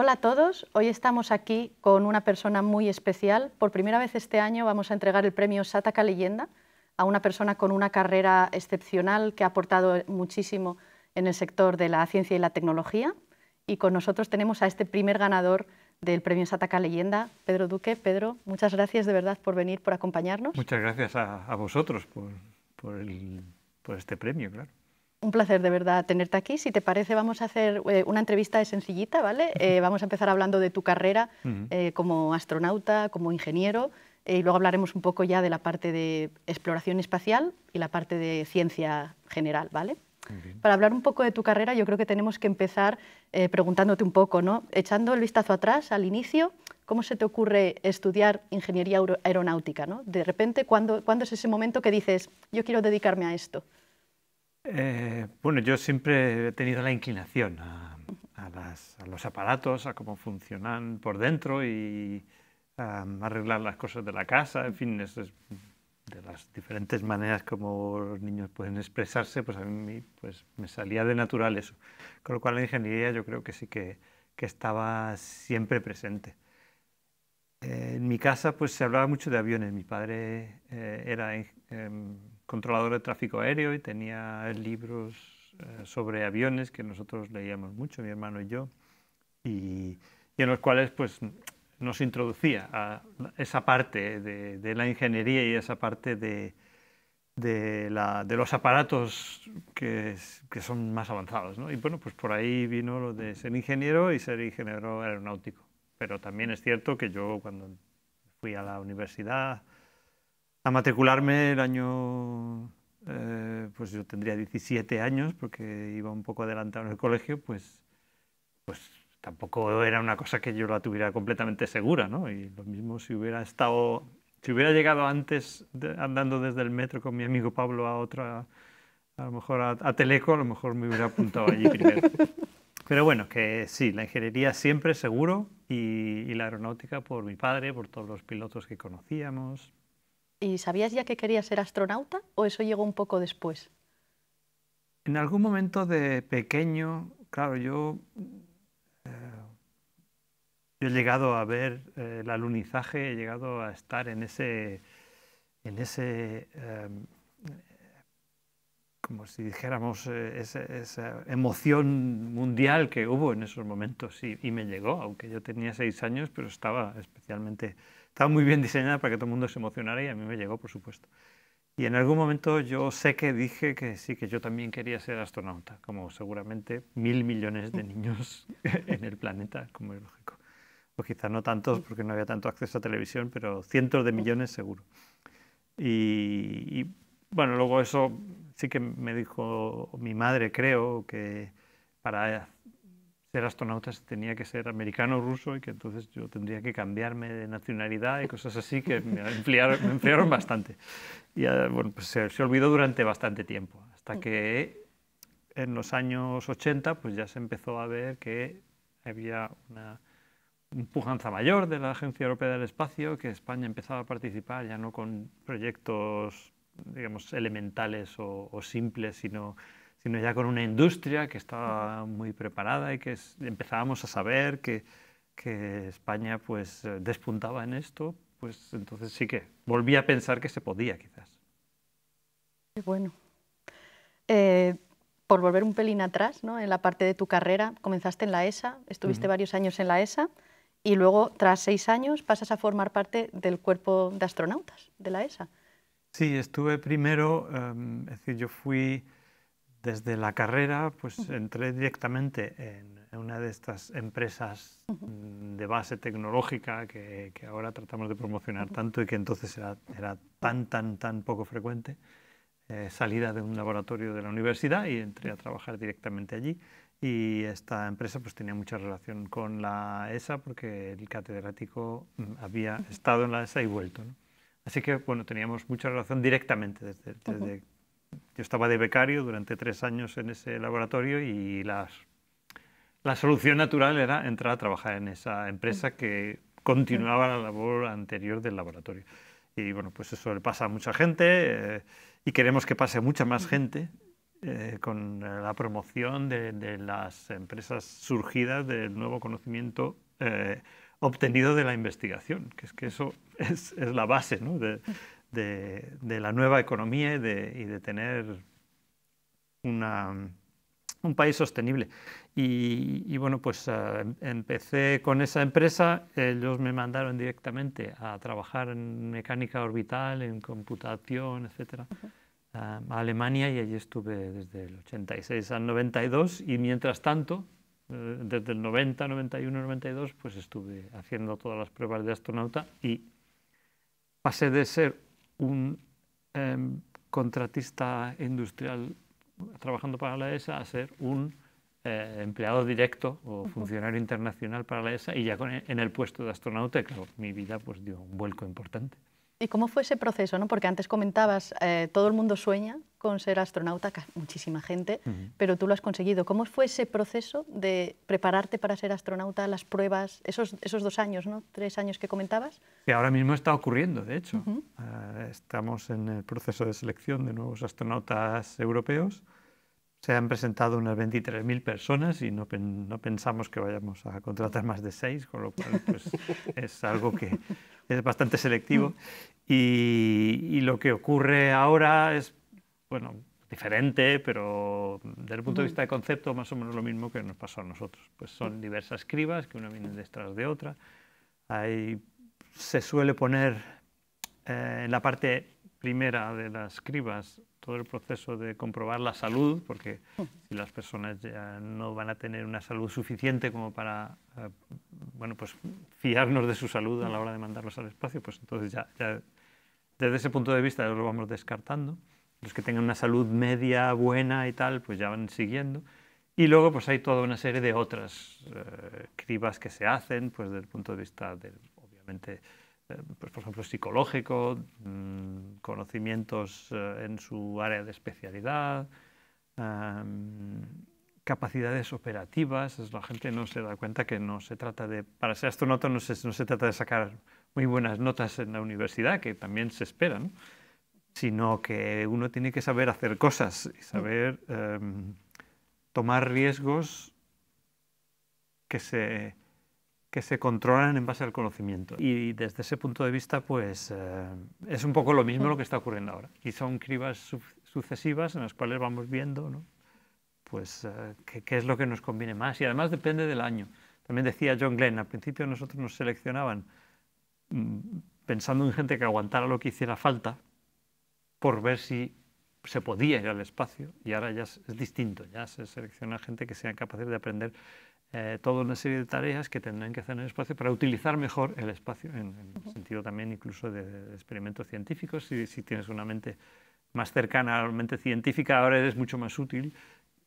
Hola a todos, hoy estamos aquí con una persona muy especial. Por primera vez este año vamos a entregar el premio Sataka Leyenda a una persona con una carrera excepcional que ha aportado muchísimo en el sector de la ciencia y la tecnología. Y con nosotros tenemos a este primer ganador del premio Sataka Leyenda, Pedro Duque. Pedro, muchas gracias de verdad por venir, por acompañarnos. Muchas gracias a, vosotros por este premio, claro. Un placer de verdad tenerte aquí. Si te parece, vamos a hacer eh, una entrevista sencillita, ¿vale? Eh, vamos a empezar hablando de tu carrera eh, como astronauta, como ingeniero, y luego hablaremos un poco ya de la parte de exploración espacial y la parte de ciencia general, ¿vale? Para hablar un poco de tu carrera, yo creo que tenemos que empezar preguntándote un poco, ¿no? Echando el vistazo atrás, al inicio, ¿cómo se te ocurre estudiar ingeniería aeronáutica? ¿no? De repente, ¿cuándo es ese momento que dices, yo quiero dedicarme a esto? Eh, bueno, yo siempre he tenido la inclinación a, los aparatos, a cómo funcionan por dentro y a, arreglar las cosas de la casa, en fin, de las diferentes maneras como los niños pueden expresarse, pues a mí pues, me salía de natural eso. Con lo cual la ingeniería yo creo que sí que, estaba siempre presente. en mi casa pues se hablaba mucho de aviones, mi padre eh, era era em, controlador de tráfico aéreo y tenía libros eh, sobre aviones que nosotros leíamos mucho, mi hermano y yo, y, en los cuales pues, nos introducía a esa parte de, la ingeniería y esa parte de, los aparatos que, son más avanzados. Y bueno, pues por ahí vino lo de ser ingeniero y ser ingeniero aeronáutico. Pero también es cierto que yo cuando fui a la universidad a matricularme el año, eh, pues yo tendría 17 años, porque iba un poco adelantado en el colegio, pues, pues tampoco era una cosa que yo la tuviera completamente segura, ¿no? Y lo mismo si hubiera estado, si hubiera llegado antes andando desde el metro con mi amigo Pablo a otra, a lo mejor a, Teleco, a lo mejor me hubiera apuntado allí primero. Pero bueno, que sí, la ingeniería siempre seguro y, la aeronáutica por mi padre, por todos los pilotos que conocíamos, ¿Y sabías ya que querías ser astronauta o eso llegó un poco después? En algún momento de pequeño, claro, yo, eh, he llegado a ver eh, el alunizaje, he llegado a estar en ese, en ese em, como si dijéramos, eh, esa, emoción mundial que hubo en esos momentos y, y me llegó, aunque yo tenía seis años, pero estaba especialmente estaba muy bien diseñada para que todo el mundo se emocionara y a mí me llegó, por supuesto. Y en algún momento yo sé que dije que sí, que yo también quería ser astronauta, como seguramente mil millones de niños en el planeta, como es lógico. O quizás no tantos porque no había tanto acceso a televisión, pero cientos de millones seguro. y bueno, luego eso sí que me dijo mi madre, creo, que para ser astronauta tenía que ser americano o ruso y que entonces yo tendría que cambiarme de nacionalidad y cosas así que me enfriaron bastante. Y ah, bueno, pues se, olvidó durante bastante tiempo, hasta mm. que en los años 80 pues ya se empezó a ver que había una pujanza mayor de la Agencia Europea del Espacio, que España empezaba a participar ya no con proyectos, digamos, elementales o simples, sino sino ya con una industria que estaba muy preparada y que empezábamos a saber que, que, España pues eh, despuntaba en esto, pues entonces sí que volví a pensar que se podía quizás. Bueno, eh, por volver un pelín atrás, ¿no? en la parte de tu carrera, comenzaste en la ESA, estuviste varios años en la ESA y luego, tras seis años, pasas a formar parte del cuerpo de astronautas de la ESA. Sí, estuve primero, em, es decir, yo fui desde la carrera, pues entré directamente en, una de estas empresas de base tecnológica que, ahora tratamos de promocionar tanto y que entonces era, tan, tan, tan poco frecuente. Eh, salida de un laboratorio de la universidad y entré a trabajar directamente allí. Y esta empresa pues, tenía mucha relación con la ESA porque el catedrático mm, había estado en la ESA y vuelto. Así que bueno, teníamos mucha relación directamente desde, yo estaba de becario durante tres años en ese laboratorio y las, la solución natural era entrar a trabajar en esa empresa que continuaba la labor anterior del laboratorio. Y bueno, pues eso le pasa a mucha gente eh, y queremos que pase a mucha más gente eh, con la promoción de, las empresas surgidas del nuevo conocimiento eh, obtenido de la investigación, que es que eso es, es la base ¿no? de, de, de la nueva economía y de, y de tener una, un país sostenible. Y, y bueno, pues eh, empecé con esa empresa, ellos me mandaron directamente a trabajar en mecánica orbital, en computación, etcétera, eh, a Alemania y allí estuve desde el 86 al 92 y mientras tanto, eh, desde el 90, 91, 92, pues estuve haciendo todas las pruebas de astronauta y pasé de ser un em, contratista industrial trabajando para la ESA a ser un eh, empleado directo o funcionario internacional para la ESA y ya e, en el puesto de astronauta, claro, mi vida pues dio un vuelco importante. ¿Y cómo fue ese proceso? ¿no? Porque antes comentabas, eh, todo el mundo sueña con ser astronauta, muchísima gente, pero tú lo has conseguido. ¿Cómo fue ese proceso de prepararte para ser astronauta, las pruebas, esos, esos dos años, ¿no? tres años que comentabas? Que ahora mismo está ocurriendo, de hecho. Eh, estamos en el proceso de selección de nuevos astronautas europeos. Se han presentado unas 23.000 personas y no, pensamos que vayamos a contratar más de seis, con lo cual pues, es algo que, es bastante selectivo. Mm. Y, lo que ocurre ahora es, bueno, diferente, pero desde el punto de mm. vista de concepto, más o menos lo mismo que nos pasó a nosotros. Pues son diversas cribas que una viene detrás de otra. Ahí se suele poner eh, en la parte primera de las cribas todo el proceso de comprobar la salud, porque si las personas ya no van a tener una salud suficiente como para eh, bueno, pues fiarnos de su salud a la hora de mandarlos al espacio, pues entonces ya, desde ese punto de vista lo vamos descartando. Los que tengan una salud media, buena y tal, pues ya van siguiendo. Y luego pues hay toda una serie de otras eh, cribas que se hacen, pues desde el punto de vista, de, obviamente, eh, pues, por ejemplo, psicológico, mm, conocimientos eh, en su área de especialidad, capacidades operativas. La gente no se da cuenta que no se trata de, para ser astronauta no se, no se trata de sacar muy buenas notas en la universidad, que también se espera, sino que uno tiene que saber hacer cosas saber em, tomar riesgos que se que se controlan en base al conocimiento. Y desde ese punto de vista, pues eh, es un poco lo mismo lo que está ocurriendo ahora. Y son cribas sucesivas en las cuales vamos viendo ¿no? pues, eh, qué, es lo que nos conviene más. Y además depende del año. También decía John Glenn, al principio nosotros nos seleccionaban mm, pensando en gente que aguantara lo que hiciera falta por ver si se podía ir al espacio y ahora ya es distinto, ya se selecciona gente que sea capaz de aprender eh, toda una serie de tareas que tendrán que hacer en el espacio para utilizar mejor el espacio, en, sentido también incluso de, experimentos científicos. Si, tienes una mente más cercana a la mente científica, ahora eres mucho más útil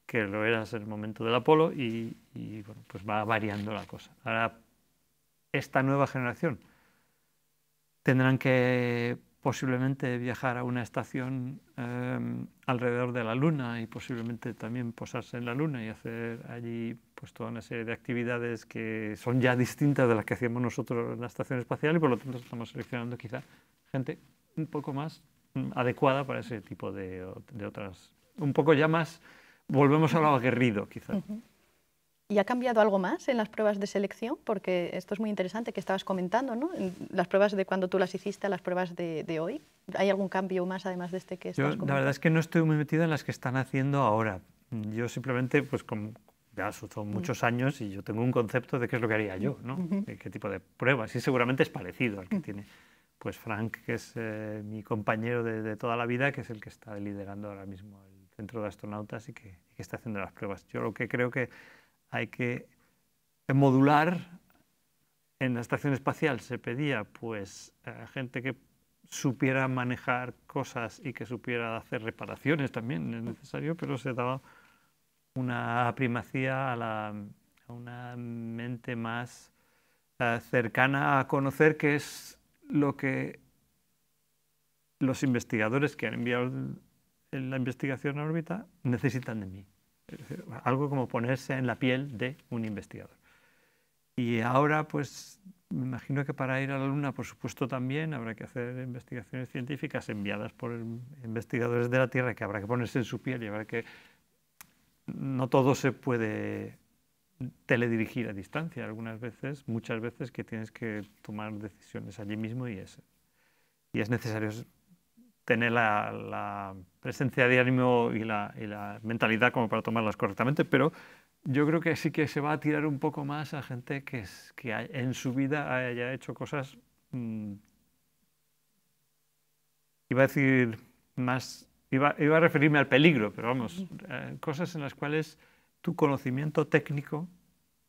que lo eras en el momento del Apolo y, bueno, pues va variando la cosa. Ahora, esta nueva generación tendrán que posiblemente viajar a una estación em, alrededor de la Luna y posiblemente también posarse en la Luna y hacer allí pues, toda una serie de actividades que son ya distintas de las que hacíamos nosotros en la estación espacial y por lo tanto estamos seleccionando quizá gente un poco más mm, adecuada para ese tipo de, de otras, un poco ya más, volvemos a lo aguerrido quizá. ¿Y ha cambiado algo más en las pruebas de selección? Porque esto es muy interesante que estabas comentando, ¿no? Las pruebas de cuando tú las hiciste las pruebas de, hoy. ¿Hay algún cambio más además de este que estás La verdad es que no estoy muy metido en las que están haciendo ahora. Yo simplemente, pues como ya son mm. muchos años y yo tengo un concepto de qué es lo que haría yo, ¿no? ¿Qué tipo de pruebas? Y seguramente es parecido al que mm. tiene pues Frank, que es eh, mi compañero de, toda la vida, que es el que está liderando ahora mismo el Centro de Astronautas y que está haciendo las pruebas. Yo lo que creo que hay que modular. En la estación espacial se pedía pues gente que supiera manejar cosas y que supiera hacer reparaciones también, es necesario, pero se daba una primacía a, una mente más eh, cercana a conocer qué es lo que los investigadores que han enviado la investigación a órbita necesitan de mí. Eh, algo como ponerse en la piel de un investigador. Y ahora, pues, me imagino que para ir a la Luna, por supuesto, también habrá que hacer investigaciones científicas enviadas por em, investigadores de la Tierra, que habrá que ponerse en su piel y habrá que... No todo se puede teledirigir a distancia, algunas veces, muchas veces que tienes que tomar decisiones allí mismo y es, y es necesario tener la, presencia de ánimo y la, mentalidad como para tomarlas correctamente, pero yo creo que sí que se va a tirar un poco más a gente que, en su vida haya hecho cosas, mm, iba a decir más, iba, a referirme al peligro, pero vamos, eh, cosas en las cuales tu conocimiento técnico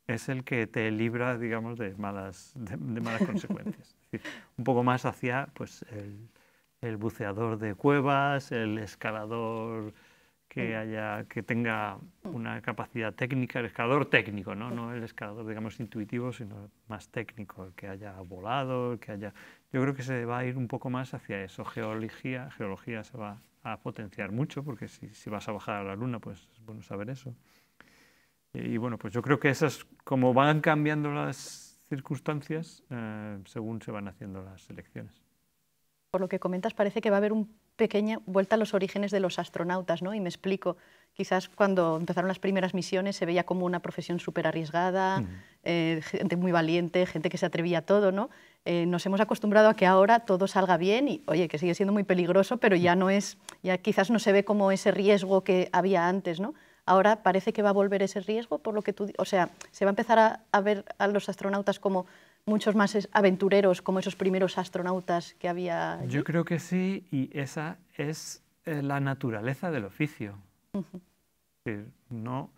es el que te libra, digamos, de malas, de, malas consecuencias. un poco más hacia pues, el el buceador de cuevas, el escalador que haya que tenga una capacidad técnica, el escalador técnico, ¿no? el escalador digamos intuitivo, sino más técnico, el que haya volado, que haya Yo creo que se va a ir un poco más hacia eso, geología, geología se va a potenciar mucho porque si, vas a bajar a la luna, pues es bueno saber eso. Eh, y, bueno, pues yo creo que esas como van cambiando las circunstancias eh, según se van haciendo las elecciones por lo que comentas, parece que va a haber una pequeña vuelta a los orígenes de los astronautas, ¿no? Y me explico, quizás cuando empezaron las primeras misiones se veía como una profesión súper arriesgada, eh, gente muy valiente, gente que se atrevía a todo, ¿no? Eh, nos hemos acostumbrado a que ahora todo salga bien y, oye, que sigue siendo muy peligroso, pero ya no es, ya quizás no se ve como ese riesgo que había antes, ¿no? Ahora parece que va a volver ese riesgo, por lo que tú, o sea, se va a empezar a ver a los astronautas como muchos más aventureros como esos primeros astronautas que había. Yo creo que sí, y esa es eh, la naturaleza del oficio. no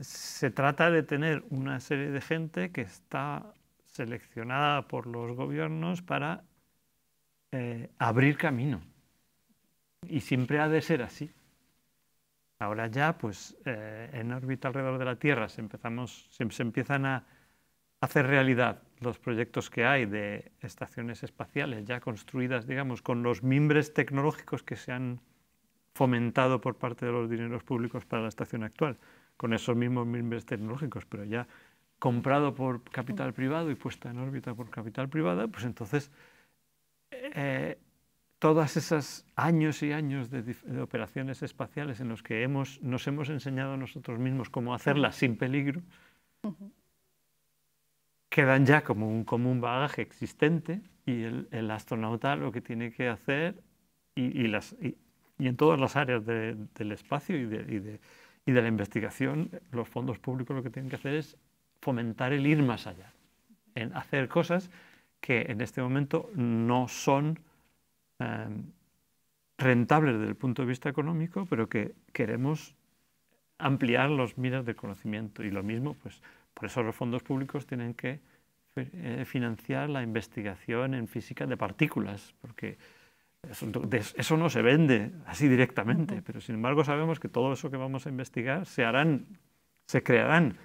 se trata de tener una serie de gente que está seleccionada por los gobiernos para eh, abrir camino. Y siempre ha de ser así. Ahora ya, pues eh, en órbita alrededor de la Tierra empezamos, se empiezan a hacer realidad los proyectos que hay de estaciones espaciales ya construidas, digamos, con los mimbres tecnológicos que se han fomentado por parte de los dineros públicos para la estación actual, con esos mismos mimbres tecnológicos, pero ya comprado por capital privado y puesta en órbita por capital privada, pues entonces eh, todas esas años y años de, operaciones espaciales en los que hemos, nos hemos enseñado a nosotros mismos cómo hacerlas sin peligro, quedan ya como un, común bagaje existente y el, astronauta lo que tiene que hacer y, en todas las áreas del espacio y de, la investigación, los fondos públicos lo que tienen que hacer es fomentar el ir más allá, en hacer cosas que en este momento no son em, rentables desde el punto de vista económico, pero que queremos ampliar los miras del conocimiento. Y lo mismo, pues, por eso los fondos públicos tienen que eh, financiar la investigación en física de partículas, porque eso, no se vende así directamente, pero sin embargo sabemos que todo eso que vamos a investigar se harán, se crearán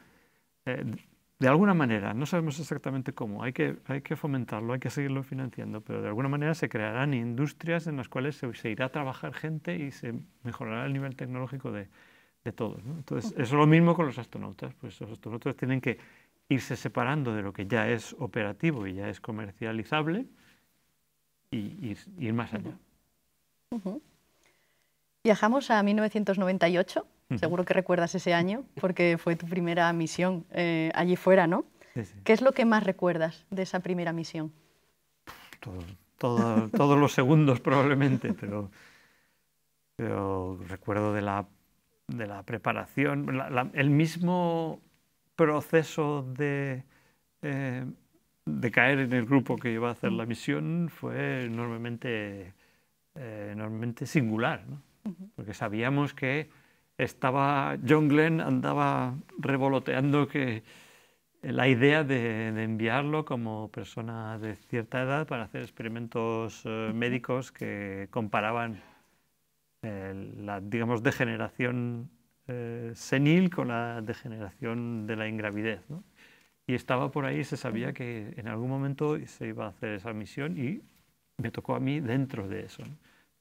eh, de alguna manera, no sabemos exactamente cómo, hay que, hay que fomentarlo, hay que seguirlo financiando, pero de alguna manera se crearán industrias en las cuales se, se irá a trabajar gente y se mejorará el nivel tecnológico de, de todos. Entonces, es lo mismo con los astronautas, pues los astronautas tienen que irse separando de lo que ya es operativo y ya es comercializable y ir, más allá. Viajamos a 1998, seguro que recuerdas ese año, porque fue tu primera misión eh, allí fuera, ¿no? ¿Qué es lo que más recuerdas de esa primera misión? todos los segundos probablemente, pero, pero recuerdo de la de la preparación, el mismo proceso eh, de, caer en el grupo que iba a hacer la misión fue enormemente, eh, enormemente singular, porque sabíamos que estaba John Glenn andaba revoloteando que la idea de, enviarlo como persona de cierta edad para hacer experimentos eh, médicos que comparaban la, digamos, degeneración eh, senil con la degeneración de la ingravidez. Y estaba por ahí, se sabía que en algún momento se iba a hacer esa misión y me tocó a mí dentro de eso.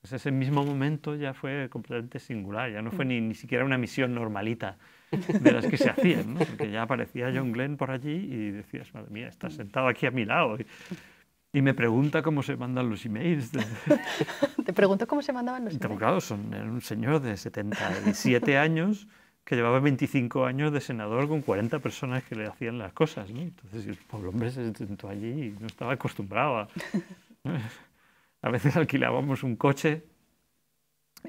Pues ese mismo momento ya fue completamente singular, ya no fue ni, siquiera una misión normalita de las que se hacían, porque ya aparecía John Glenn por allí y decías, madre mía, está sentado aquí a mi lado y me pregunta cómo se mandan los emails. Te pregunto cómo se mandaban los emails. Claro, son, era un señor de 77 años que llevaba 25 años de senador con 40 personas que le hacían las cosas. Entonces el pobre hombre se sentó allí y no estaba acostumbrado. A, veces alquilábamos un coche,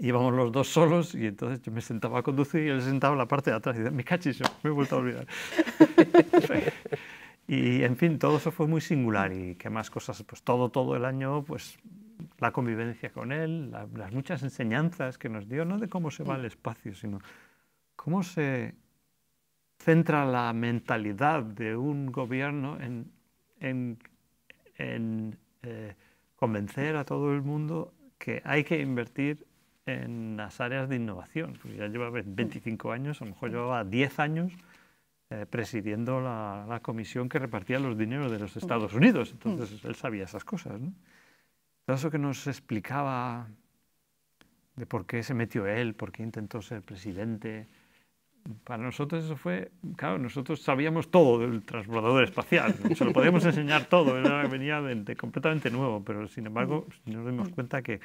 íbamos los dos solos y entonces yo me sentaba a conducir y él sentaba en la parte de atrás y decía, me cachis, me he vuelto a olvidar. Y en fin, todo eso fue muy singular y que más cosas, pues todo, todo el año, pues la convivencia con él, las muchas enseñanzas que nos dio, no de cómo se va el espacio, sino cómo se centra la mentalidad de un gobierno en, en, en eh, convencer a todo el mundo que hay que invertir en las áreas de innovación. Pues ya lleva 25 años, a lo mejor llevaba 10 años eh, presidiendo la, comisión que repartía los dineros de los mm. Estados Unidos. Mm. Entonces él sabía esas cosas. ¿no? Todo eso que nos explicaba de por qué se metió él, por qué intentó ser presidente. Para nosotros eso fue, claro, nosotros sabíamos todo del transbordador espacial, se lo podíamos enseñar todo, era, venía de, completamente nuevo, pero sin embargo nos dimos mm. cuenta que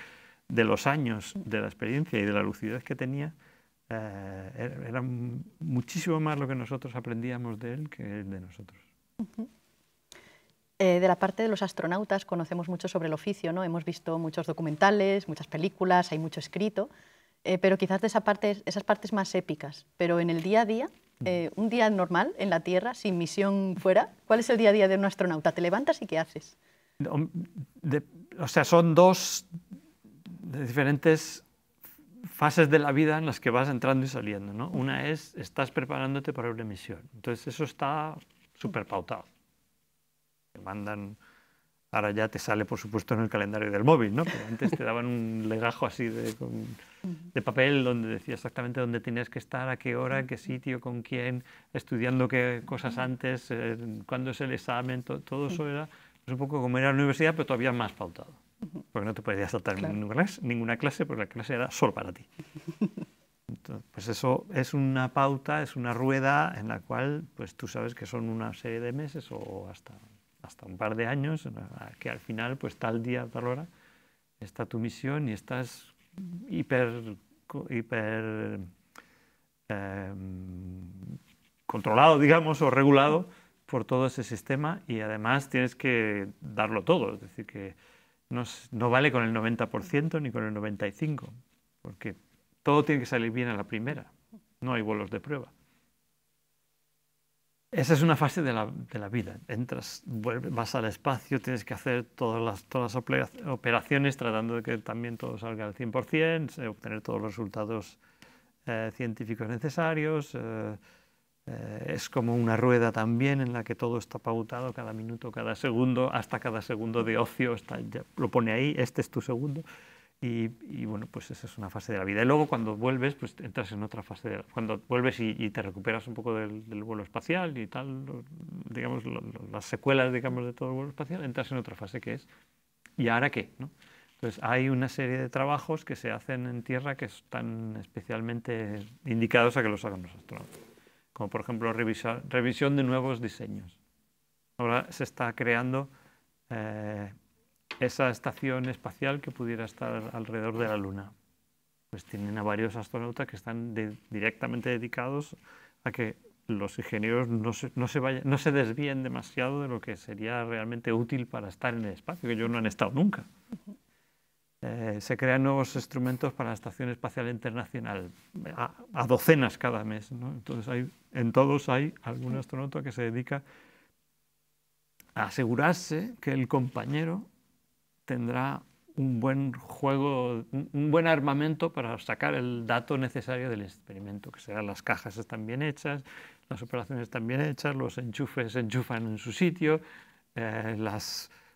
de los años, de la experiencia y de la lucidez que tenía, eh, er, era muchísimo más lo que nosotros aprendíamos de él que de nosotros. Eh, de la parte de los astronautas conocemos mucho sobre el oficio, ¿no? Hemos visto muchos documentales, muchas películas, hay mucho escrito, eh, pero quizás de esa parte, esas partes más épicas. Pero en el día a día, mm. un día normal en la Tierra, sin misión fuera, ¿cuál es el día a día de un astronauta? ¿Te levantas y qué haces? o sea, son dos diferentes fases de la vida en las que vas entrando y saliendo. ¿no? Una es, estás preparándote para una misión. Entonces, eso está súper pautado. Te mandan, ahora ya te sale, por supuesto, en el calendario del móvil, ¿no? pero antes te daban un legajo así de, papel donde decía exactamente dónde tenías que estar, a qué hora, en qué sitio, con quién, estudiando qué cosas antes, eh, cuándo es el examen, todo eso era un poco como era la universidad, pero todavía más pautado porque no te podías saltar ninguna, ninguna clase, porque la clase era solo para ti. Entonces, pues eso es una pauta, es una rueda en la cual pues tú sabes que son una serie de meses o hasta, hasta un par de años, que al final, pues tal día, tal hora, está tu misión y estás hiper, hiper em, controlado, digamos, o regulado por todo ese sistema y además tienes que darlo todo, es decir, que no, vale con el 90% ni con el 95%, porque todo tiene que salir bien a la primera, no hay vuelos de prueba. Esa es una fase de la, vida. Entras, vas al espacio, tienes que hacer todas las, todas operaciones tratando de que también todo salga al 100%, eh, obtener todos los resultados eh, científicos necesarios, eh, eh, es como una rueda también en la que todo está pautado cada minuto, cada segundo, hasta cada segundo de ocio, lo pone ahí, este es tu segundo. Y, bueno, pues esa es una fase de la vida. Y luego cuando vuelves, pues entras en otra fase. cuando vuelves y, te recuperas un poco del, vuelo espacial y tal, digamos, las secuelas, digamos, de todo el vuelo espacial, entras en otra fase que es ¿y ahora qué? Entonces hay una serie de trabajos que se hacen en Tierra que están especialmente indicados a que los hagan los astronautas como por ejemplo revisión de nuevos diseños. Ahora se está creando eh, esa estación espacial que pudiera estar alrededor de la Luna. Pues tienen a varios astronautas que están directamente dedicados a que los ingenieros no se, desvíen demasiado de lo que sería realmente útil para estar en el espacio, que ellos no han estado nunca. Eh, se crean nuevos instrumentos para la Estación Espacial Internacional, a, docenas cada mes. Entonces, hay, en todos hay algún astronauta que se dedica a asegurarse que el compañero tendrá un buen juego, un buen armamento para sacar el dato necesario del experimento, que sean las cajas están bien hechas, las operaciones están bien hechas, los enchufes se enchufan en su sitio, eh,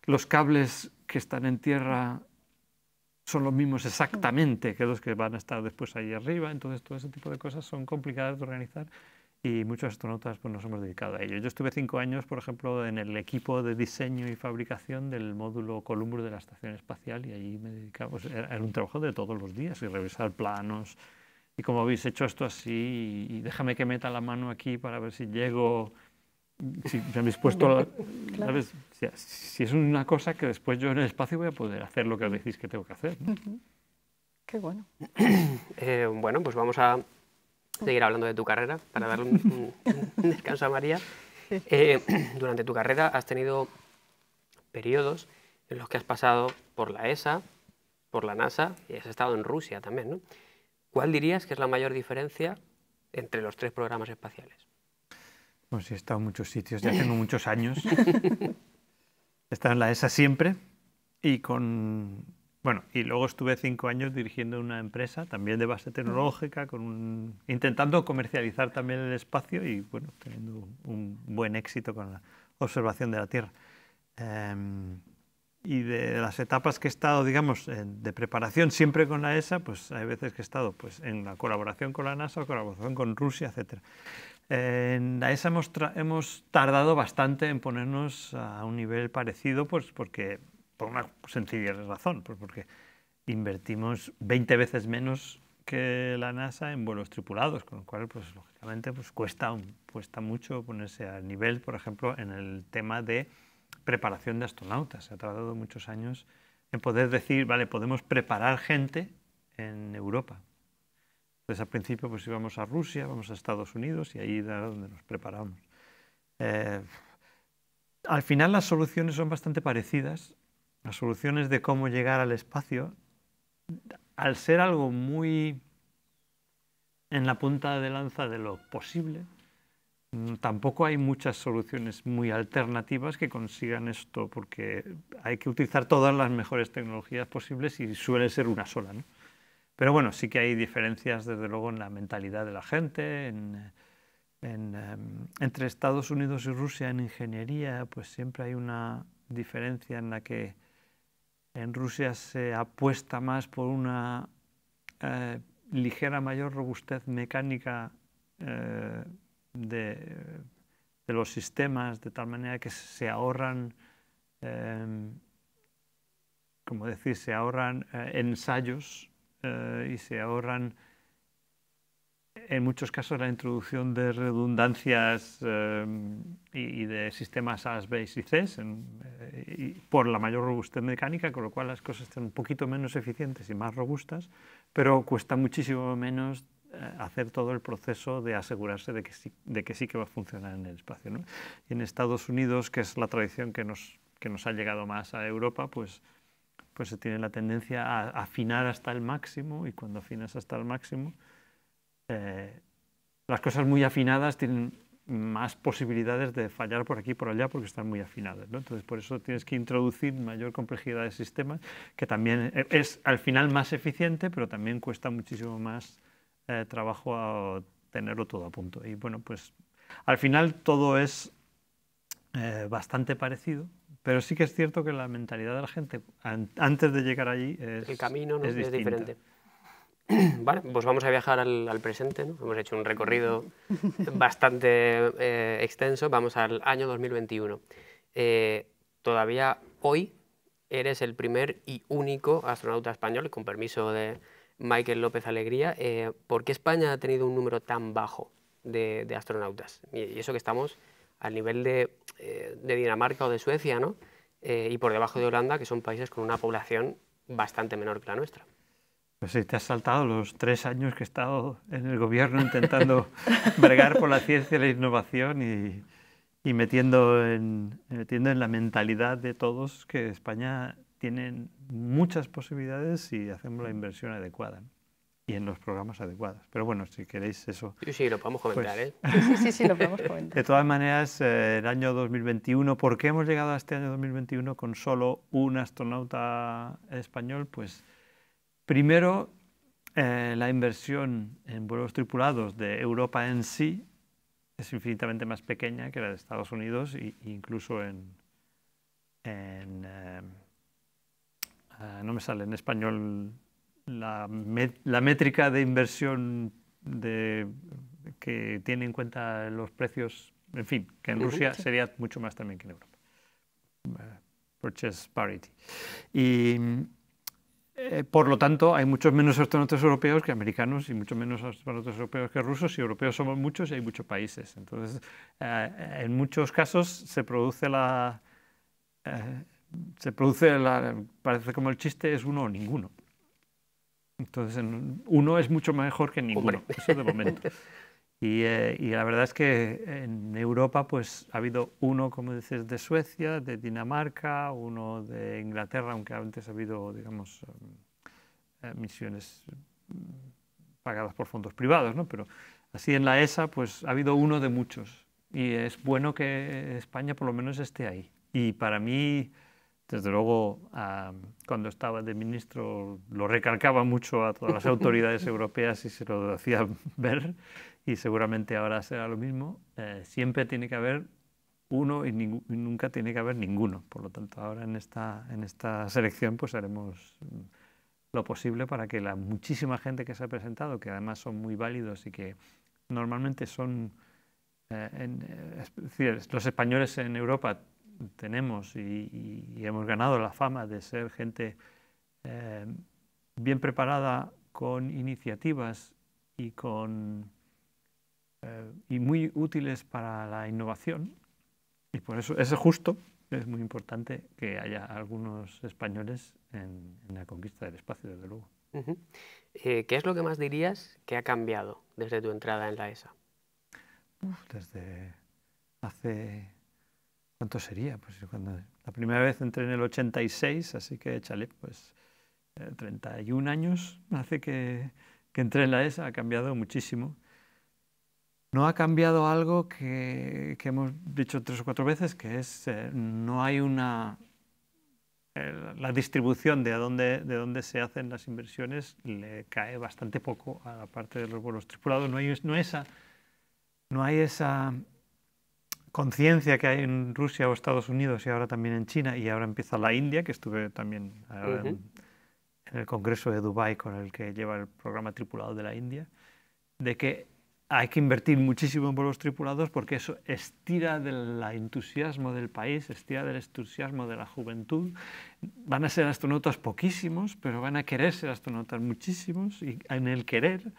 los cables que están en tierra son los mismos exactamente que los que van a estar después ahí arriba. Entonces, todo ese tipo de cosas son complicadas de organizar y muchos astronautas pues, nos hemos dedicado a ello. Yo estuve cinco años, por ejemplo, en el equipo de diseño y fabricación del módulo Columbus de la Estación Espacial y ahí me dedicamos, pues, era un trabajo de todos los días y revisar planos y como habéis hecho esto así déjame que meta la mano aquí para ver si llego si es una cosa que después yo en el espacio voy a poder hacer lo que decís que tengo que hacer. Qué bueno. Eh, bueno, pues vamos a seguir hablando de tu carrera para darle un, descanso a María. Eh, durante tu carrera has tenido periodos en los que has pasado por la ESA, por la NASA y has estado en Rusia también, ¿Cuál dirías que es la mayor diferencia entre los tres programas espaciales? Pues he estado en muchos sitios, ya tengo muchos años. he estado en la ESA siempre y con... Bueno, y luego estuve cinco años dirigiendo una empresa también de base tecnológica, con intentando comercializar también el espacio y, bueno, teniendo un buen éxito con la observación de la Tierra. Em, y de las etapas que he estado, digamos, de preparación siempre con la ESA, pues hay veces que he estado pues, en la colaboración con la NASA, colaboración con Rusia, etcétera. Eh, a esa hemos, tardado bastante en ponernos a un nivel parecido, pues porque, por una sencilla razón, pues porque invertimos 20 veces menos que la NASA en vuelos tripulados, con lo cual, pues lógicamente, pues cuesta, cuesta mucho ponerse al nivel, por ejemplo, en el tema de preparación de astronautas. Se ha tardado muchos años en poder decir, vale, podemos preparar gente en Europa. Entonces al principio pues íbamos a Rusia, vamos a Estados Unidos y ahí era donde nos preparamos. Eh, al final las soluciones son bastante parecidas. Las soluciones de cómo llegar al espacio, al ser algo muy en la punta de lanza de lo posible, mm, tampoco hay muchas soluciones muy alternativas que consigan esto, porque hay que utilizar todas las mejores tecnologías posibles y suele ser una sola. ¿no? Pero bueno, sí que hay diferencias, desde luego, en la mentalidad de la gente, em, entre Estados Unidos y Rusia en ingeniería, pues siempre hay una diferencia en la que en Rusia se apuesta más por una eh, ligera mayor robustez mecánica eh, de, los sistemas, de tal manera que se ahorran, em, como decir, se ahorran eh, ensayos eh, y se ahorran en muchos casos la introducción de redundancias eh, y, de sistemas AS, B y eh, y por la mayor robustez mecánica, con lo cual las cosas están un poquito menos eficientes y más robustas, pero cuesta muchísimo menos hacer todo el proceso de asegurarse de que sí, de que, sí que va a funcionar en el espacio. Y en Estados Unidos, que es la tradición que nos, que nos ha llegado más a Europa, pues pues se tiene la tendencia a afinar hasta el máximo y cuando afinas hasta el máximo, eh, las cosas muy afinadas tienen más posibilidades de fallar por aquí y por allá porque están muy afinadas. ¿no? Entonces, por eso tienes que introducir mayor complejidad de sistemas, que también e, es al final más eficiente, pero también cuesta muchísimo más eh, trabajo tenerlo todo a punto. Y bueno, pues al final todo es eh, bastante parecido, pero sí que es cierto que la mentalidad de la gente antes de llegar allí es. El camino no es, diferente. Vale, pues vamos a viajar al, presente. ¿no? Hemos hecho un recorrido bastante eh, extenso. Vamos al año 2021. Eh, todavía hoy eres el primer y único astronauta español, con permiso de Michael López Alegría. Eh, ¿Por qué España ha tenido un número tan bajo de, astronautas? y eso que estamos al nivel eh, de, Dinamarca o de Suecia, ¿no? Eh, y por debajo de Holanda, que son países con una población bastante menor que la nuestra. Pues sí, te has saltado los tres años que he estado en el gobierno intentando bregar por la ciencia y la innovación y, y metiendo, en, metiendo en la mentalidad de todos que España tiene muchas posibilidades si hacemos la inversión adecuada y en los programas adecuados. Pero bueno, si queréis eso... Sí, sí, lo podemos comentar, pues ¿eh? Sí, sí, lo podemos comentar. De todas maneras, eh, el año 2021, ¿por qué hemos llegado a este año 2021 con solo un astronauta español? Pues primero, eh, la inversión en vuelos tripulados de Europa en sí es infinitamente más pequeña que la de Estados Unidos e incluso en... Ah, no me sale en español la, métrica de inversión que tiene en cuenta los precios, en fin, que en Rusia sería mucho más también que en Europa. Eh, purchase parity. Y eh, por lo tanto, hay muchos menos astronautas europeos que americanos y muchos menos astronautas europeos que rusos, y europeos somos muchos y hay muchos países. Entonces, eh, en muchos casos se produce la... se produce la... parece como el chiste, es uno o ninguno. Entonces, uno es mucho mejor que ninguno, eso de momento. Y, eh, y, la verdad es que en Europa pues, ha habido uno, como dices, de Suecia, de Dinamarca, uno de Inglaterra, aunque antes ha habido, digamos, eh, eh, misiones mm, pagadas por fondos privados, ¿no? Pero así en la ESA pues, ha habido uno de muchos. Y es bueno que España por lo menos esté ahí. Y para mí desde luego, cuando estaba de ministro, lo recalcaba mucho a todas las autoridades europeas y se lo hacía ver, y seguramente ahora será lo mismo. Eh, siempre tiene que haber uno y, nunca tiene que haber ninguno. Por lo tanto, ahora en esta, en esta selección pues haremos lo posible para que la muchísima gente que se ha presentado, que además son muy válidos y que normalmente son... Eh, eh, decir, los españoles en Europa tenemos y, hemos ganado la fama de ser gente eh, bien preparada con iniciativas y, con, eh, y muy útiles para la innovación. Y por eso es justo, es muy importante que haya algunos españoles en, la conquista del espacio, desde luego. Eh, ¿Qué es lo que más dirías que ha cambiado desde tu entrada en la ESA? desde hace ¿Cuánto sería? Pues la primera vez entré en el 86, así que échale, pues 31 eh, años hace que, entré en la ESA, ha cambiado muchísimo. No ha cambiado algo que, hemos dicho tres o cuatro veces, que es eh, no hay una... la distribución de dónde, de dónde se hacen las inversiones le cae bastante poco a la parte de los vuelos tripulados. No hay, no esa, no hay esa conciencia que hay en Rusia o Estados Unidos y ahora también en China y ahora empieza la India, que estuve también en, en, el Congreso de Dubái con el que lleva el programa tripulado de la India, de que hay que invertir muchísimo en vuelos tripulados porque eso estira del entusiasmo del país, estira del entusiasmo de la juventud. Van a ser astronautas poquísimos, pero van a querer ser astronautas muchísimos y en el querer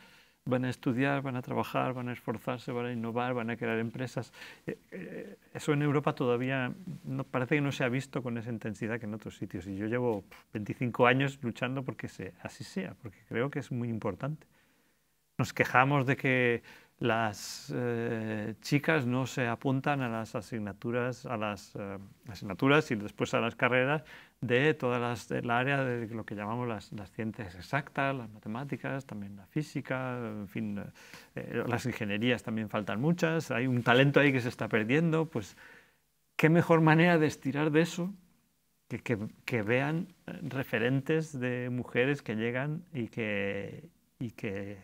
van a estudiar, van a trabajar, van a esforzarse, van a innovar, van a crear empresas. Eh, eh, eso en Europa todavía no, parece que no se ha visto con esa intensidad que en otros sitios. Y yo llevo 25 años luchando porque se, así sea, porque creo que es muy importante. Nos quejamos de que las eh, chicas no se apuntan a las asignaturas, a las asignaturas y después a las carreras de todas la área de lo que llamamos las, ciencias exactas, las matemáticas, también la física, en fin, eh, las ingenierías también faltan muchas, hay un talento ahí que se está perdiendo, pues qué mejor manera de estirar de eso que, vean referentes de mujeres que llegan y que, y que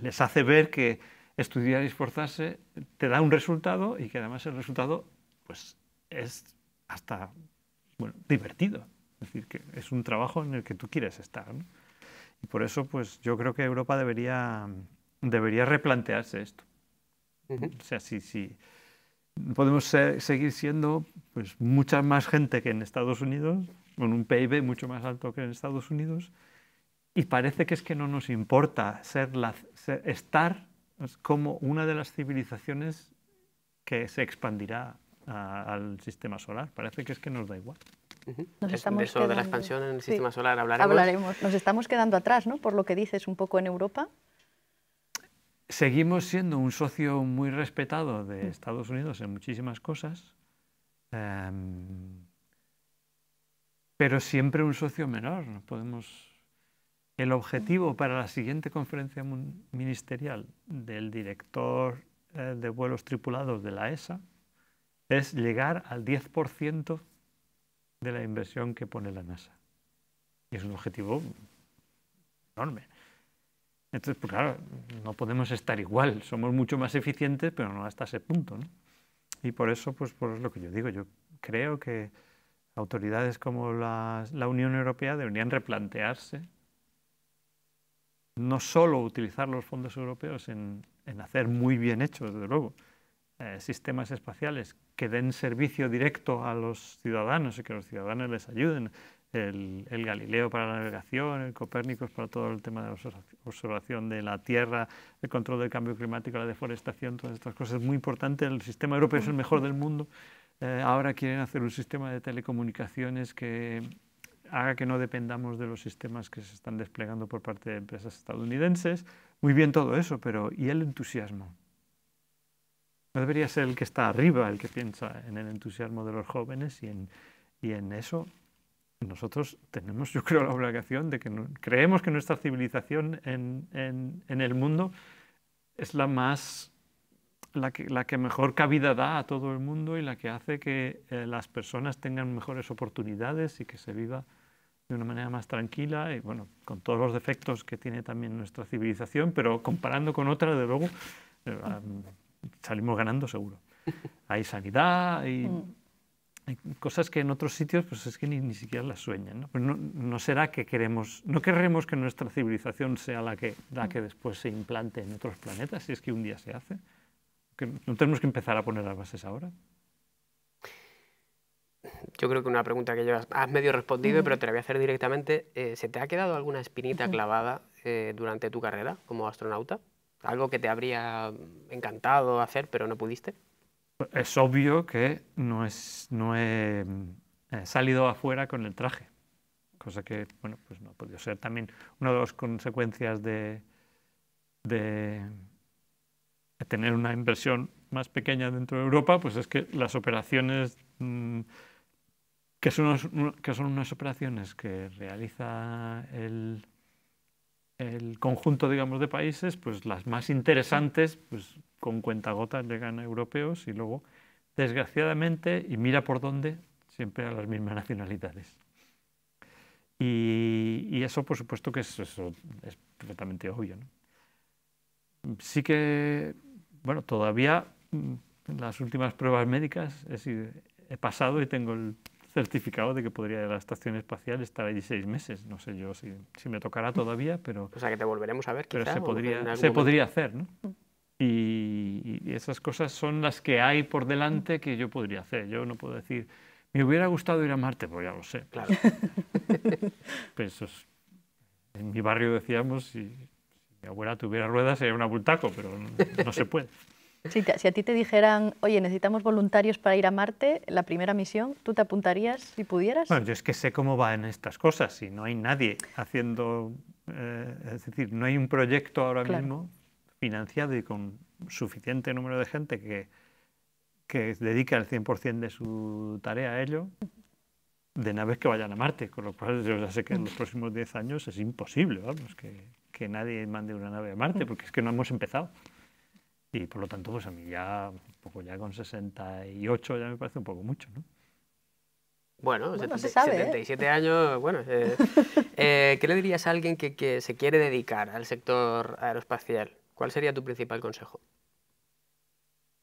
les hace ver que estudiar y esforzarse te da un resultado y que además el resultado pues es hasta bueno, divertido. Es decir, que es un trabajo en el que tú quieres estar. Y por eso, pues yo creo que Europa debería, debería replantearse esto. O sea, si, si podemos seguir siendo pues, mucha más gente que en Estados Unidos, con un PIB mucho más alto que en Estados Unidos, y parece que es que no nos importa ser la, estar como una de las civilizaciones que se expandirá al sistema solar. Parece que es que nos da igual. eso de la expansión en el sistema solar hablaremos. Nos estamos quedando atrás, ¿no? Por lo que dices un poco en Europa. Seguimos siendo un socio muy respetado de mm. Estados Unidos en muchísimas cosas, em, pero siempre un socio menor. podemos el objetivo mm. para la siguiente conferencia ministerial del director eh, de vuelos tripulados de la ESA es llegar al 10% de la inversión que pone la NASA. Y es un objetivo enorme. Entonces, pues claro, no podemos estar igual, somos mucho más eficientes, pero no hasta ese punto. ¿no? Y por eso, pues por lo que yo digo, yo creo que autoridades como la, Unión Europea deberían replantearse no solo utilizar los fondos europeos en, hacer muy bien hechos, desde luego, eh, sistemas espaciales que den servicio directo a los ciudadanos y que los ciudadanos les ayuden. El, Galileo para la navegación, el Copérnico para todo el tema de la observación de la Tierra, el control del cambio climático, la deforestación, todas estas cosas. Es muy importante, el sistema europeo es el mejor del mundo. Eh, ahora quieren hacer un sistema de telecomunicaciones que haga que no dependamos de los sistemas que se están desplegando por parte de empresas estadounidenses. Muy bien todo eso, pero ¿y el entusiasmo? No debería ser el que está arriba el que piensa en el entusiasmo de los jóvenes y en, y en eso nosotros tenemos, yo creo, la obligación de que creemos que nuestra civilización en, el mundo es la más la que, mejor cabida da a todo el mundo y la que hace que eh, las personas tengan mejores oportunidades y que se viva de una manera más tranquila y bueno, con todos los defectos que tiene también nuestra civilización, pero comparando con otra, de luego, eh, salimos ganando seguro. Hay sanidad, mm. hay, cosas que en otros sitios pues es que ni, siquiera las sueñan. Pues ¿no? será que queremos, no queremos que nuestra civilización sea la que, la mm. que después se implante en otros planetas, si es que un día se hace. ¿No tenemos que empezar a poner las bases ahora? yo creo que una pregunta que yo has medio respondido, pero te la voy a hacer directamente. Eh, ¿Se te ha quedado alguna espinita clavada eh, durante tu carrera como astronauta? algo que te habría encantado hacer pero no pudiste? Es obvio que no, es, no he, salido afuera con el traje, cosa que bueno, pues no ha podido ser también una de las consecuencias de, de tener una inversión más pequeña dentro de Europa, pues es que las operaciones mm, que, son, que son unas operaciones que realiza el el conjunto, digamos, de países, pues las más interesantes, pues con cuentagotas llegan a europeos y luego, desgraciadamente, y mira por dónde, siempre a las mismas nacionalidades. Y, eso, por supuesto, que es, es perfectamente obvio. Sí que, bueno, todavía mm, en las últimas pruebas médicas he, he pasado y tengo el certificado de que podría ir a la estación espacial estar allí seis meses. No sé yo si, me tocará todavía, pero... O sea, que te volveremos a ver, quizá, se, podría, se podría hacer, ¿no? Y, esas cosas son las que hay por delante que yo podría hacer. Yo no puedo decir, me hubiera gustado ir a Marte, pero pues ya lo sé. Claro. en mi barrio decíamos, si, mi abuela tuviera ruedas sería un abultaco, pero no se puede. Si, a ti te dijeran, oye, necesitamos voluntarios para ir a Marte, la primera misión, ¿tú te apuntarías si pudieras? Bueno, yo es que sé cómo van estas cosas Si no hay nadie haciendo, eh, es decir, no hay un proyecto ahora mismo financiado y con suficiente número de gente que, que dedica el 100% de su tarea a ello, de naves que vayan a Marte, con lo cual yo ya sé que en los mm. próximos 10 años es imposible, vamos, que, que nadie mande una nave a Marte, mm. porque es que no hemos empezado. Y por lo tanto, pues a mí ya, poco ya con 68 ya me parece un poco mucho, ¿no? Bueno, 77 ¿eh? años, bueno. Eh, eh, ¿Qué le dirías a alguien que, que, se quiere dedicar al sector aeroespacial? ¿Cuál sería tu principal consejo?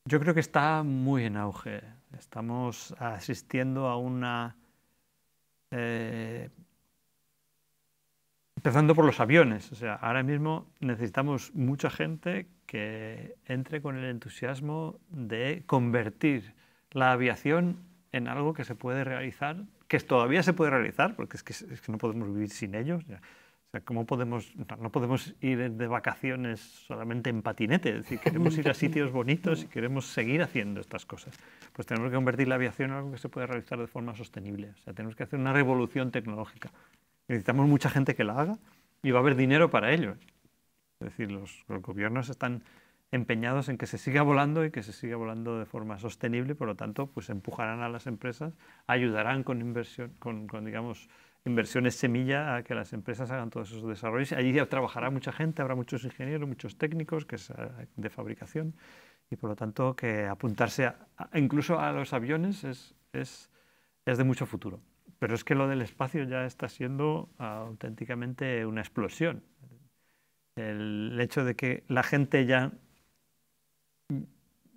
Yo creo que está muy en auge. Estamos asistiendo a una Empezando por los aviones. O sea, ahora mismo necesitamos mucha gente que entre con el entusiasmo de convertir la aviación en algo que se puede realizar, que todavía se puede realizar, porque es que, no podemos vivir sin ellos. O sea, ¿cómo podemos, no, podemos ir de vacaciones solamente en patinete? Es decir, queremos ir a sitios bonitos y queremos seguir haciendo estas cosas. Pues tenemos que convertir la aviación en algo que se pueda realizar de forma sostenible. O sea, tenemos que hacer una revolución tecnológica necesitamos mucha gente que la haga y va a haber dinero para ello. Es decir, los, gobiernos están empeñados en que se siga volando y que se siga volando de forma sostenible, por lo tanto, pues empujarán a las empresas, ayudarán con inversión, con, digamos, inversiones semilla a que las empresas hagan todos esos desarrollos. Allí trabajará mucha gente, habrá muchos ingenieros, muchos técnicos que de fabricación y por lo tanto que apuntarse incluso a los aviones es de mucho futuro. Pero es que lo del espacio ya está siendo auténticamente una explosión. El hecho de que la gente ya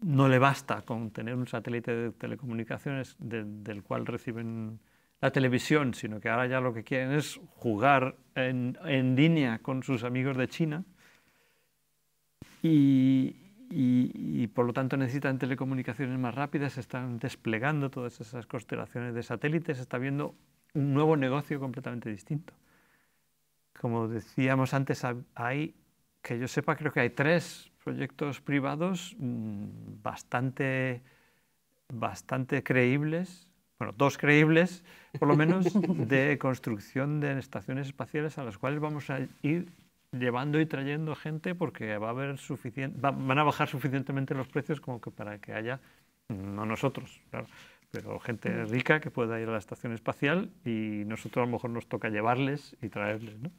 no le basta con tener un satélite de telecomunicaciones del cual reciben la televisión, sino que ahora ya lo que quieren es jugar en, en línea con sus amigos de China. Y, y, por lo tanto necesitan telecomunicaciones más rápidas, se están desplegando todas esas constelaciones de satélites, está viendo un nuevo negocio completamente distinto. Como decíamos antes, hay, que yo sepa, creo que hay tres proyectos privados mm, bastante, bastante creíbles, bueno, dos creíbles, por lo menos, de construcción de estaciones espaciales a las cuales vamos a ir llevando y trayendo gente porque va a haber suficiente, van a bajar suficientemente los precios como que para que haya, no nosotros, claro, pero gente rica que pueda ir a la estación espacial y nosotros a lo mejor nos toca llevarles y traerles. ¿no?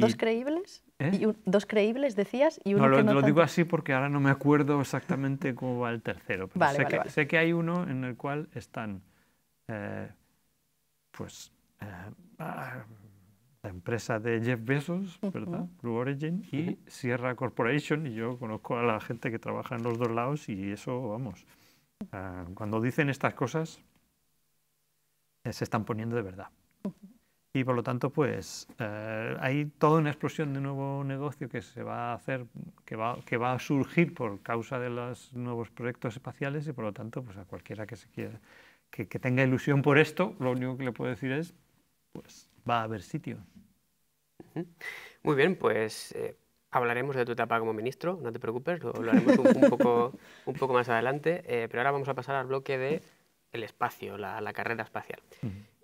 ¿Dos creíbles? ¿Eh? Y ¿Dos creíbles decías? Y uno no, lo, digo así porque ahora no me acuerdo exactamente cómo va el tercero, sé, que, hay uno en el cual están, eh, pues, eh, ah, empresa de Jeff Bezos, ¿verdad? Blue Origin y Sierra Corporation, y yo conozco a la gente que trabaja en los dos lados y eso, vamos, ah, cuando dicen estas cosas, eh, se están poniendo de verdad. Y por lo tanto, pues eh, hay toda una explosión de nuevo negocio que se va a hacer, que va, que va a surgir por causa de los nuevos proyectos espaciales y por lo tanto, pues a cualquiera que se quiera, que, que tenga ilusión por esto, lo único que le puedo decir es, pues va a haber sitio. Muy bien, pues eh, hablaremos de tu etapa como ministro, no te preocupes, lo, un, poco, un, poco, más adelante, eh, pero ahora vamos a pasar al bloque de el espacio, la, carrera espacial.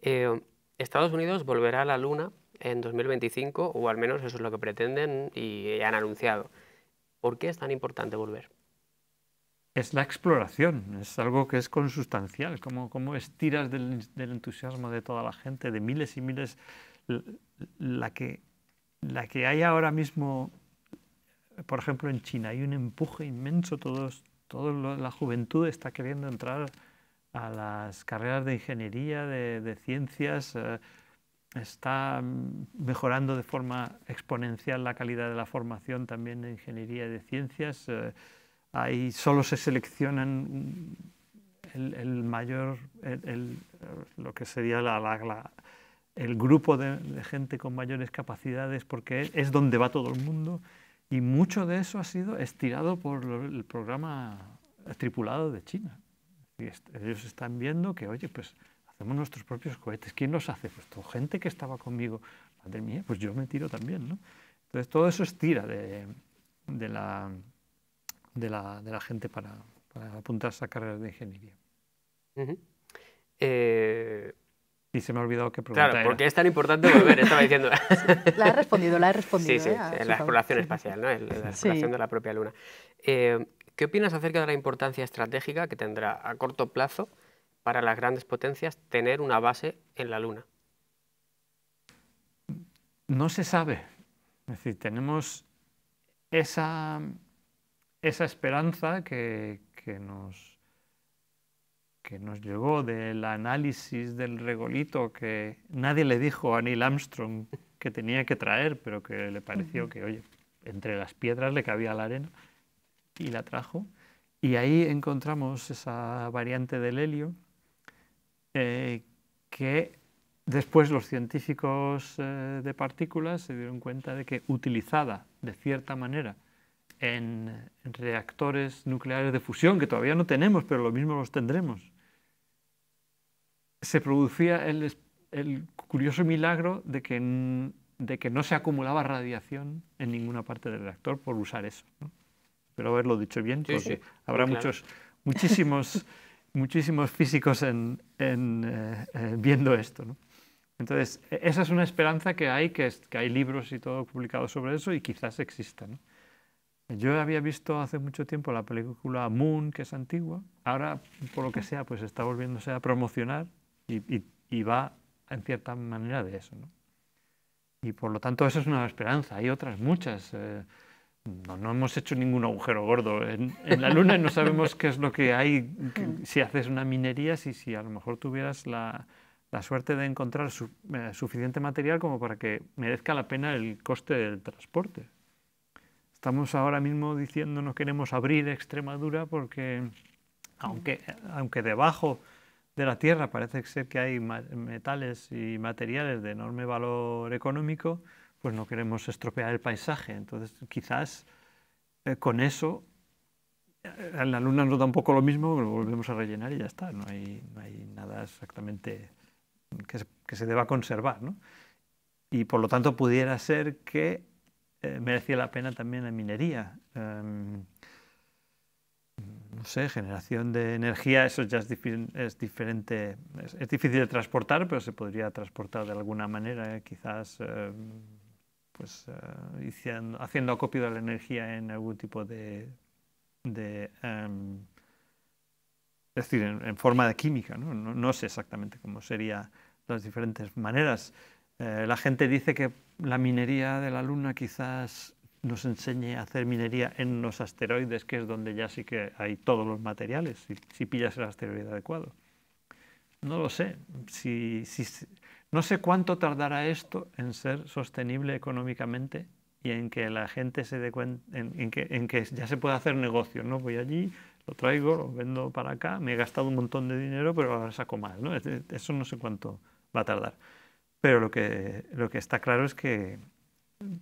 Eh, Estados Unidos volverá a la Luna en 2025, o al menos eso es lo que pretenden y han anunciado. ¿Por qué es tan importante volver? es la exploración, es algo que es consustancial, como, como estiras del, entusiasmo de toda la gente, de miles y miles, la que la que hay ahora mismo, por ejemplo, en China, hay un empuje inmenso, todos, toda la juventud está queriendo entrar a las carreras de ingeniería, de, ciencias, eh, está mejorando de forma exponencial la calidad de la formación también de ingeniería y de ciencias. Eh, ahí solo se seleccionan el, mayor, el, lo que sería la el grupo de, gente con mayores capacidades, porque es, donde va todo el mundo. Y mucho de eso ha sido estirado por el programa tripulado de China. Y ellos están viendo que, oye, pues hacemos nuestros propios cohetes. ¿Quién los hace? Pues toda gente que estaba conmigo. Madre mía, pues yo me tiro también, ¿no? Entonces todo eso estira de, la, de la, de, la, gente para, para apuntarse a carreras de ingeniería. eh y se me ha olvidado qué pregunta Claro, porque es tan importante volver, estaba diciendo. la he respondido, la he respondido. Sí, sí, ¿eh? en la exploración espacial, ¿no? la exploración de la propia Luna. Eh, ¿Qué opinas acerca de la importancia estratégica que tendrá a corto plazo para las grandes potencias tener una base en la Luna? No se sabe. Es decir, tenemos esa, esa esperanza que nos que nos llegó del análisis del regolito que nadie le dijo a Neil Armstrong que tenía que traer, pero que le pareció que, oye, entre las piedras le cabía la arena y la trajo. Y ahí encontramos esa variante del helio eh, que después los científicos eh, de partículas se dieron cuenta de que utilizada de cierta manera en reactores nucleares de fusión, que todavía no tenemos, pero lo mismo los tendremos, se producía el, curioso milagro de que, no se acumulaba radiación en ninguna parte del reactor por usar eso. ¿no? Espero haberlo dicho bien, porque habrá muchos, muchísimos, muchísimos físicos eh, eh, viendo esto. Entonces, e, esa es una esperanza que hay, que, hay libros y todo publicado sobre eso y quizás exista. Yo había visto hace mucho tiempo la película Moon, que es antigua. Ahora, por lo que sea, pues está volviéndose a promocionar y, va en cierta manera de eso. Y por lo tanto eso es una esperanza, hay otras muchas. Eh, no, hemos hecho ningún agujero gordo. En, la Luna y no sabemos qué es lo que hay, mm. si haces una minería, si, si a lo mejor tuvieras la, suerte de encontrar eh, suficiente material como para que merezca la pena el coste del transporte. Estamos ahora mismo diciendo no queremos abrir Extremadura porque, aunque, aunque debajo de la Tierra. Parece ser que hay metales y materiales de enorme valor económico, pues no queremos estropear el paisaje. Entonces, quizás eh, con eso, eh, en la Luna nos da un poco lo mismo, lo volvemos a rellenar y ya está. No hay, nada exactamente que se, deba conservar. Y por lo tanto, pudiera ser que eh, merecía la pena también la minería. Em, no sé, generación de energía, eso ya es, es diferente, es, difícil de transportar, pero se podría transportar de alguna manera, ¿eh? quizás eh, pues, haciendo, eh, haciendo, acopio de la energía en algún tipo de... de em, es decir, en, forma de química, ¿no? ¿no? No, sé exactamente cómo serían las diferentes maneras. la gente dice que la minería de la luna quizás nos enseñe a hacer minería en los asteroides, que es donde ya sí que hay todos los materiales, si, si pillas el asteroide adecuado. No lo sé. Si, no sé cuánto tardará esto en ser sostenible económicamente y en que la gente se dé cuenta, en, que, ya se puede hacer negocio. ¿no? Voy allí, lo traigo, lo vendo para acá, me he gastado un montón de dinero, pero ahora saco más. ¿no? Eso no sé cuánto va a tardar. Pero lo que, lo que está claro es que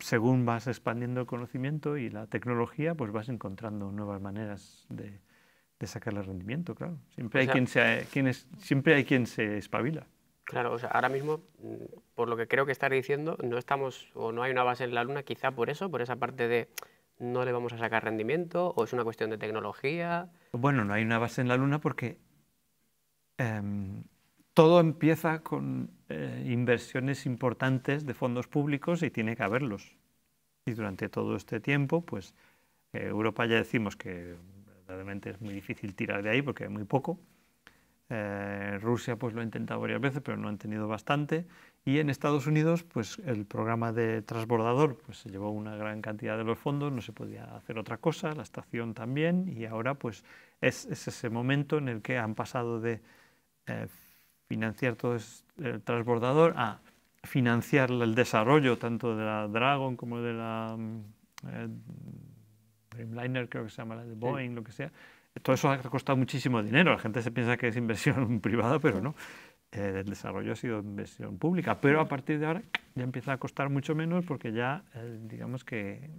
según vas expandiendo el conocimiento y la tecnología, pues vas encontrando nuevas maneras de, sacar sacarle rendimiento, claro. Siempre hay, quien se, siempre hay quien se espabila. Claro, ahora mismo, mm, por lo que creo que estás diciendo, no estamos o no hay una base en la Luna, quizá por eso, por esa parte de no le vamos a sacar rendimiento, o es una cuestión de tecnología. Bueno, no hay una base en la Luna porque em, todo empieza con eh, inversiones importantes de fondos públicos y tiene que haberlos. Y durante todo este tiempo, pues eh, Europa ya decimos que verdaderamente es muy difícil tirar de ahí porque hay muy poco. Eh, Rusia pues lo ha intentado varias veces, pero no han tenido bastante. Y en Estados Unidos, pues el programa de transbordador pues, se llevó una gran cantidad de los fondos, no se podía hacer otra cosa, la estación también, y ahora pues es, ese momento en el que han pasado de financiar todo el eh, transbordador, a financiar el desarrollo tanto de la Dragon como de la mm, eh, Dreamliner, creo que se llama, la de Boeing, lo que sea. Todo eso ha costado muchísimo dinero. La gente se piensa que es inversión privada, pero no. Eh, el desarrollo ha sido inversión pública. Pero a partir de ahora ya empieza a costar mucho menos porque ya, digamos que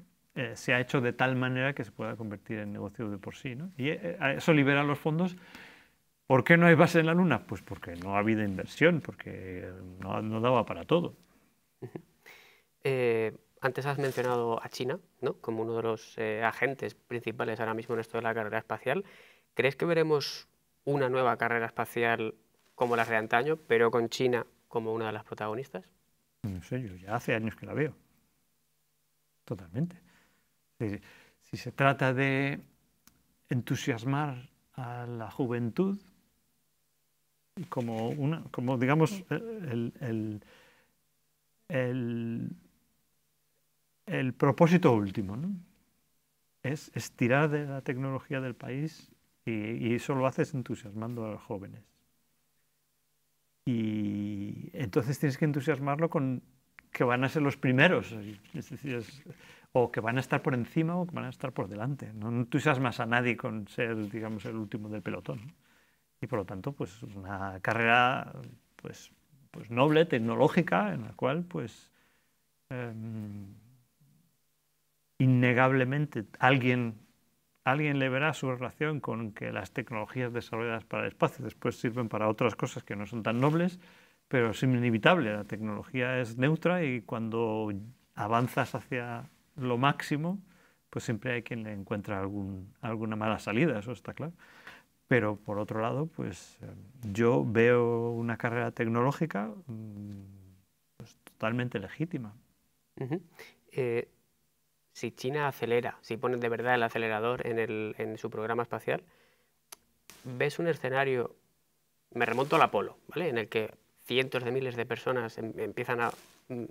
se ha hecho de tal manera que se pueda convertir en negocio de por sí. ¿no? Y eso libera los fondos ¿Por qué no hay base en la Luna? Pues porque no ha habido inversión, porque no, daba para todo. Eh, antes has mencionado a China ¿no? como uno de los eh, agentes principales ahora mismo en esto de la carrera espacial. ¿Crees que veremos una nueva carrera espacial como la de antaño, pero con China como una de las protagonistas? No sé, yo ya hace años que la veo. Totalmente. si se trata de entusiasmar a la juventud, como, una, como digamos, eh, el, propósito último, Es estirar de la tecnología del país y, eso lo haces entusiasmando a los jóvenes. Y entonces tienes que entusiasmarlo con que van a ser los primeros, o que van a estar por encima o que van a estar por delante. No entusiasmas a nadie con ser, digamos, el último del pelotón y por lo tanto pues una carrera pues, pues noble, tecnológica, en la cual pues em, innegablemente alguien, le verá su relación con que las tecnologías desarrolladas para el espacio después sirven para otras cosas que no son tan nobles, pero es inevitable, la tecnología es neutra y cuando avanzas hacia lo máximo, pues siempre hay quien le encuentra alguna mala salida, eso está claro. Pero por otro lado, pues yo veo una carrera tecnológica mm, pues, totalmente legítima. Eh, si China acelera, si pone de verdad el acelerador en, el, su programa espacial, ves un escenario, me remonto al Apolo, ¿vale? en el que cientos de miles de personas em, empiezan a mm,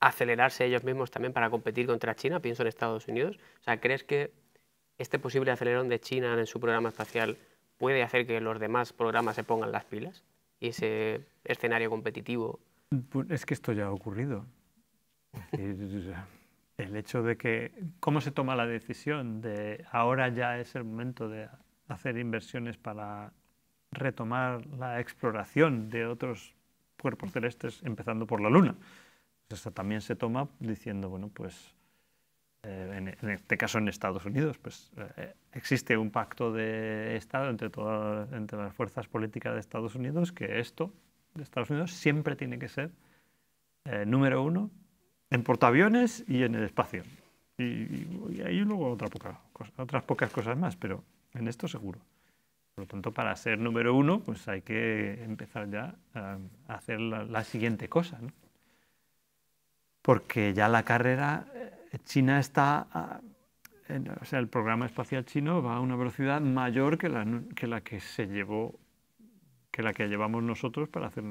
acelerarse ellos mismos también para competir contra China, pienso en Estados Unidos. O sea, ¿crees que este posible acelerón de China en su programa espacial puede hacer que los demás programas se pongan las pilas y ese escenario competitivo. Pues, es que esto ya ha ocurrido. el hecho de que cómo se toma la decisión de ahora ya es el momento de hacer inversiones para retomar la exploración de otros cuerpos celestes, empezando por la Luna. Eso pues también se toma diciendo, bueno, pues eh, en, este caso en Estados Unidos, pues eh, existe un pacto de Estado entre, entre las fuerzas políticas de Estados Unidos que esto de Estados Unidos siempre tiene que ser eh, número uno en portaaviones y en el espacio. Y, ahí luego otra otras pocas cosas más, pero en esto seguro. Por lo tanto, para ser número uno, pues hay que empezar ya a hacer la, siguiente cosa, Porque ya la carrera China está, o sea, el programa espacial chino va a una velocidad mayor que la que, se llevó, que la que llevamos nosotros para hacer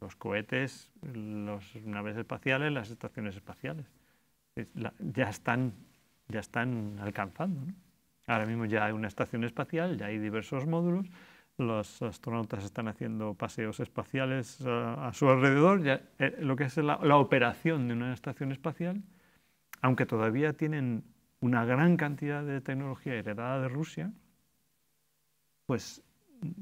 los cohetes, las naves espaciales, las estaciones espaciales. ya están, ya están alcanzando. Ahora mismo ya hay una estación espacial, ya hay diversos módulos, los astronautas están haciendo paseos espaciales ah, a, su alrededor, eh, lo que es la operación de una estación espacial aunque todavía tienen una gran cantidad de tecnología heredada de Rusia, pues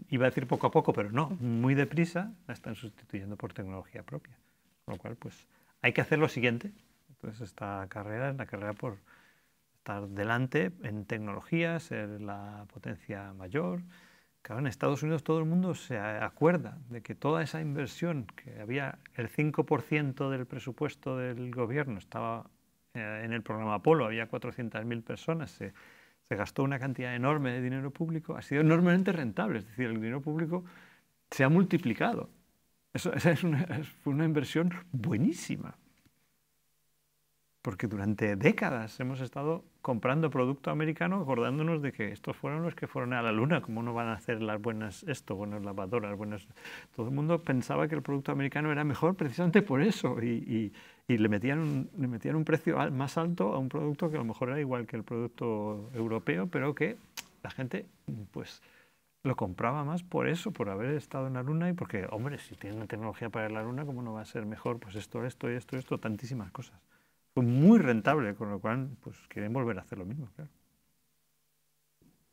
iba a decir poco a poco, pero no, muy deprisa la están sustituyendo por tecnología propia. Con lo cual, pues hay que hacer lo siguiente. Entonces, esta carrera es la carrera por estar delante en tecnología, ser la potencia mayor. Claro, en Estados Unidos todo el mundo se acuerda de que toda esa inversión que había, el 5% del presupuesto del gobierno estaba eh, en el programa Apolo, había 400.000 personas, se, gastó una cantidad enorme de dinero público, ha sido enormemente rentable, es decir, el dinero público se ha multiplicado. esa es una, inversión buenísima, porque durante décadas hemos estado comprando producto americano acordándonos de que estos fueron los que fueron a la luna, como no van a hacer las buenas esto, buenas lavadoras, buenas... Todo el mundo pensaba que el producto americano era mejor precisamente por eso y, y le metían, un, le metían un precio más alto a un producto que a lo mejor era igual que el producto europeo, pero que la gente pues lo compraba más por eso, por haber estado en la luna y porque, hombre, si tienen una tecnología para ir a la luna, ¿cómo no va a ser mejor? Pues esto, esto, esto, esto, tantísimas cosas. Fue pues muy rentable, con lo cual pues quieren volver a hacer lo mismo, claro.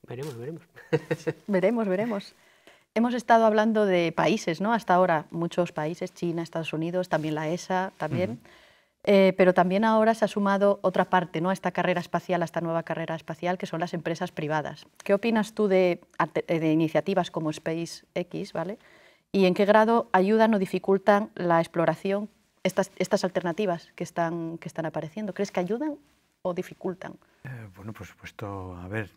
Veremos, veremos. veremos, veremos. Hemos estado hablando de países, ¿no? Hasta ahora, muchos países, China, Estados Unidos, también la ESA, también. Eh, pero también ahora se ha sumado otra parte ¿no? a esta carrera espacial, a esta nueva carrera espacial, que son las empresas privadas. ¿Qué opinas tú de, eh, iniciativas como SpaceX? ¿vale? ¿Y en qué grado ayudan o dificultan la exploración estas, alternativas que están, que están apareciendo? ¿Crees que ayudan o dificultan? Eh, bueno, por supuesto, a ver.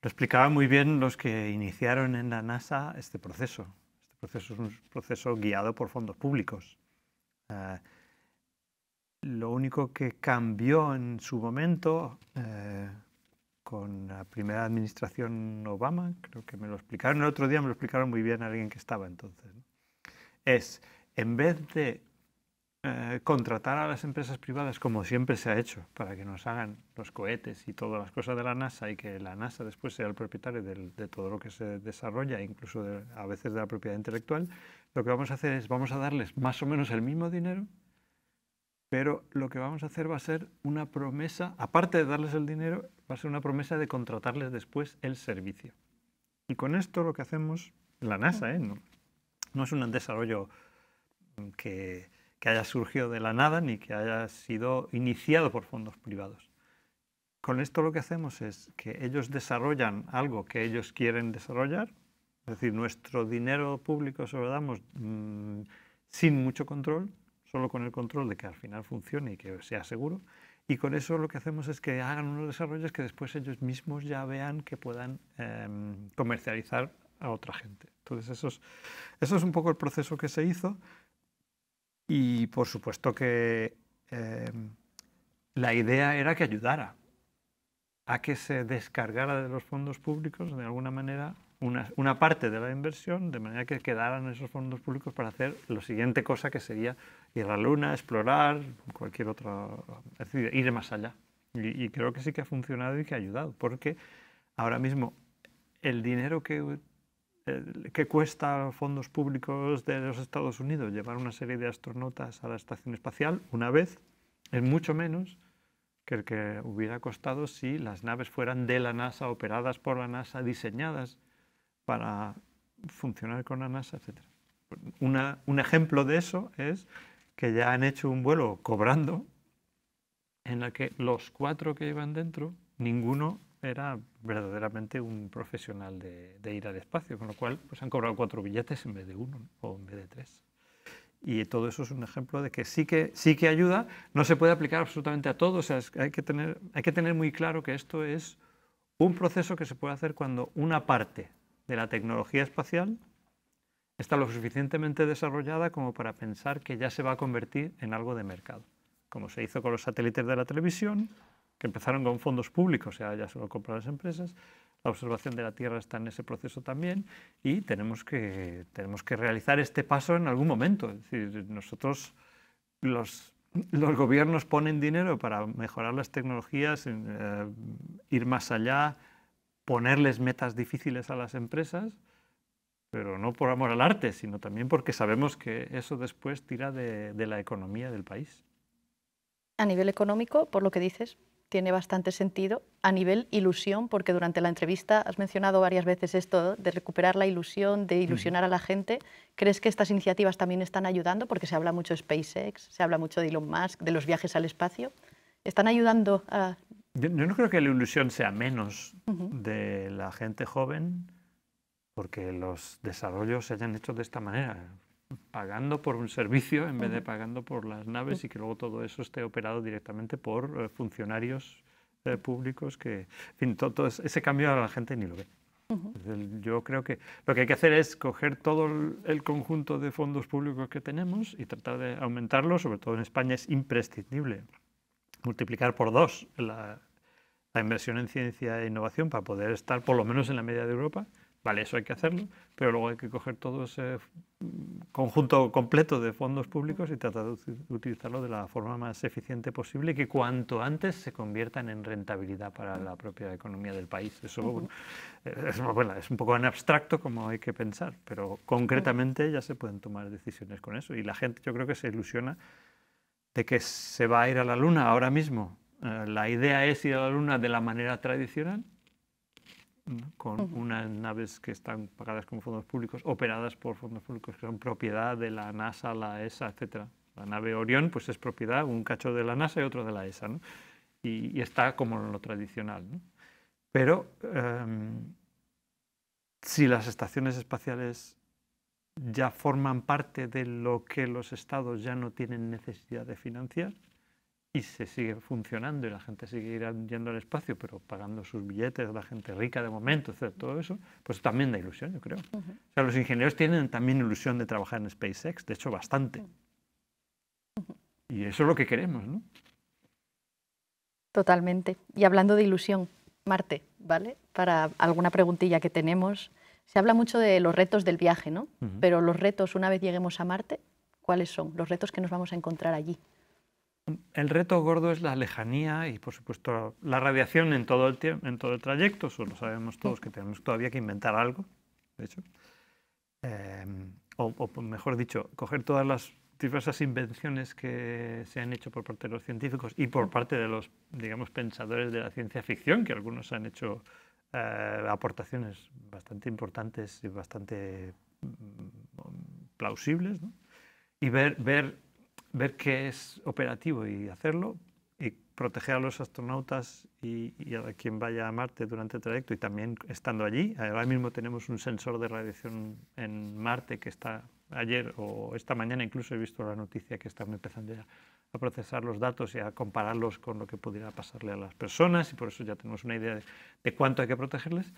lo explicaban muy bien los que iniciaron en la NASA este proceso. Este proceso es un proceso guiado por fondos públicos lo único que cambió en su momento eh, con la primera administración Obama, creo que me lo explicaron el otro día, me lo explicaron muy bien a alguien que estaba entonces, es en vez de eh, contratar a las empresas privadas como siempre se ha hecho para que nos hagan los cohetes y todas las cosas de la NASA y que la NASA después sea el propietario de todo lo que se desarrolla, incluso a veces de la propiedad intelectual, lo que vamos a hacer es, vamos a darles más o menos el mismo dinero, pero lo que vamos a hacer va a ser una promesa, aparte de darles el dinero, va a ser una promesa de contratarles después el servicio. Y con esto lo que hacemos, la NASA, ¿eh? no, es un desarrollo que, que haya surgido de la nada ni que haya sido iniciado por fondos privados. Con esto lo que hacemos es que ellos desarrollan algo que ellos quieren desarrollar, es decir, nuestro dinero público se lo damos mm, sin mucho control, solo con el control de que al final funcione y que sea seguro. Y con eso lo que hacemos es que hagan unos desarrollos que después ellos mismos ya vean que puedan em, comercializar a otra gente. Entonces, eso es, eso es un poco el proceso que se hizo. Y por supuesto que em, la idea era que ayudara a que se descargara de los fondos públicos de alguna manera una, parte de la inversión, de manera que quedaran esos fondos públicos para hacer lo siguiente cosa que sería ir a la luna, explorar, cualquier otra, es decir, ir más allá. Y, creo que sí que ha funcionado y que ha ayudado, porque ahora mismo el dinero que que cuesta fondos públicos de los Estados Unidos llevar una serie de astronautas a la estación espacial una vez es mucho menos que el que hubiera costado si las naves fueran de la NASA, operadas por la NASA, diseñadas para funcionar con la NASA, etc. un ejemplo de eso es que ya han hecho un vuelo cobrando en el que los cuatro que iban dentro, ninguno era verdaderamente un profesional de, ir al espacio, con lo cual pues han cobrado cuatro billetes en vez de uno o en vez de tres. Y todo eso es un ejemplo de que sí que, sí que ayuda, no se puede aplicar absolutamente a todo, sea, hay, que tener, hay que tener muy claro que esto es un proceso que se puede hacer cuando una parte de la tecnología espacial está lo suficientemente desarrollada como para pensar que ya se va a convertir en algo de mercado, como se hizo con los satélites de la televisión, que empezaron con fondos públicos, ya, ya se lo compran las empresas, la observación de la Tierra está en ese proceso también y tenemos que, tenemos que realizar este paso en algún momento. Es nosotros, los, los gobiernos ponen dinero para mejorar las tecnologías, eh, ir más allá, ponerles metas difíciles a las empresas, pero no por amor al arte, sino también porque sabemos que eso después tira de, la economía del país. A nivel económico, por lo que dices, tiene bastante sentido a nivel ilusión, porque durante la entrevista has mencionado varias veces esto de recuperar la ilusión, de ilusionar a la gente. ¿Crees que estas iniciativas también están ayudando? Porque se habla mucho de SpaceX, se habla mucho de Elon Musk, de los viajes al espacio. ¿Están ayudando a yo, no creo que la ilusión sea menos de la gente joven porque los desarrollos se hayan hecho de esta manera, pagando por un servicio en vez de pagando por las naves y que luego todo eso esté operado directamente por eh, funcionarios eh, públicos que, en fin, todo, ese cambio a la gente ni lo ve. Yo creo que lo que hay que hacer es coger todo el conjunto de fondos públicos que tenemos y tratar de aumentarlo, sobre todo en España es imprescindible multiplicar por dos la, la inversión en ciencia e innovación para poder estar por lo menos en la media de Europa. Vale, eso hay que hacerlo, pero luego hay que coger todo ese conjunto completo de fondos públicos y tratar de utilizarlo de la forma más eficiente posible y que cuanto antes se conviertan en rentabilidad para la propia economía del país. Eso eh, es, es, un poco en abstracto como hay que pensar, pero concretamente ya se pueden tomar decisiones con eso. Y la gente yo creo que se ilusiona de que se va a ir a la luna ahora mismo eh, la idea es ir a la Luna de la manera tradicional, con unas naves que están pagadas con fondos públicos, operadas por fondos públicos que son propiedad de la NASA, la ESA, etc. La nave Orión pues es propiedad, un cacho de la NASA y otro de la ESA, y, está como en lo tradicional. Pero em, si las estaciones espaciales ya forman parte de lo que los estados ya no tienen necesidad de financiar, y se sigue funcionando y la gente seguirá yendo al espacio, pero pagando sus billetes, la gente rica de momento, todo eso, pues también da ilusión, yo creo. O sea, los ingenieros tienen también ilusión de trabajar en SpaceX, de hecho, bastante. Y eso es lo que queremos, ¿no? Totalmente. Y hablando de ilusión, Marte, ¿vale? Para alguna preguntilla que tenemos. Se habla mucho de los retos del viaje, ¿no? Pero los retos, una vez lleguemos a Marte, ¿cuáles son? Los retos que nos vamos a encontrar allí. El reto gordo es la lejanía y, por supuesto, la radiación en todo el, en todo el trayecto. Solo sabemos todos que tenemos todavía que inventar algo, de hecho. Eh, o, mejor dicho, coger todas las diversas invenciones que se han hecho por parte de los científicos y por parte de los, digamos, pensadores de la ciencia ficción, que algunos han hecho eh, aportaciones bastante importantes y bastante mm, plausibles, ¿no? y ver, ver ver qué es operativo y hacerlo, y proteger a los astronautas y, a quien vaya a Marte durante el trayecto y también estando allí. Ahora mismo tenemos un sensor de radiación en Marte que está ayer o esta mañana incluso he visto la noticia que están empezando ya a procesar los datos y a compararlos con lo que pudiera pasarle a las personas y por eso ya tenemos una idea de, cuánto hay que protegerles.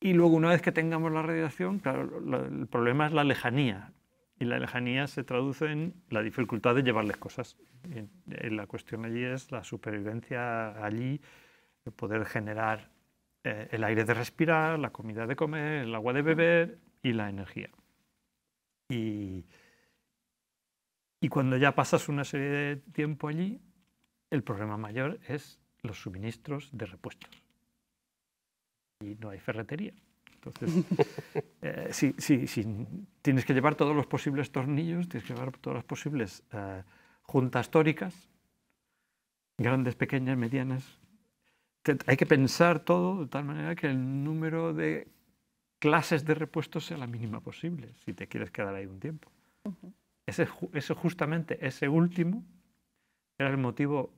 Y luego una vez que tengamos la radiación, claro, el problema es la lejanía y la lejanía se traduce en la dificultad de llevarles cosas. Eh, la cuestión allí es la supervivencia allí, poder generar eh, el aire de respirar, la comida de comer, el agua de beber y la energía. Y, y cuando ya pasas una serie de tiempo allí, el problema mayor es los suministros de repuestos. Y no hay ferretería. Entonces, eh, si, tienes que llevar todos los posibles tornillos, tienes que llevar todas las posibles eh, juntas tóricas, grandes, pequeñas, medianas. hay que pensar todo de tal manera que el número de clases de repuestos sea la mínima posible, si te quieres quedar ahí un tiempo. justamente, ese último, era el motivo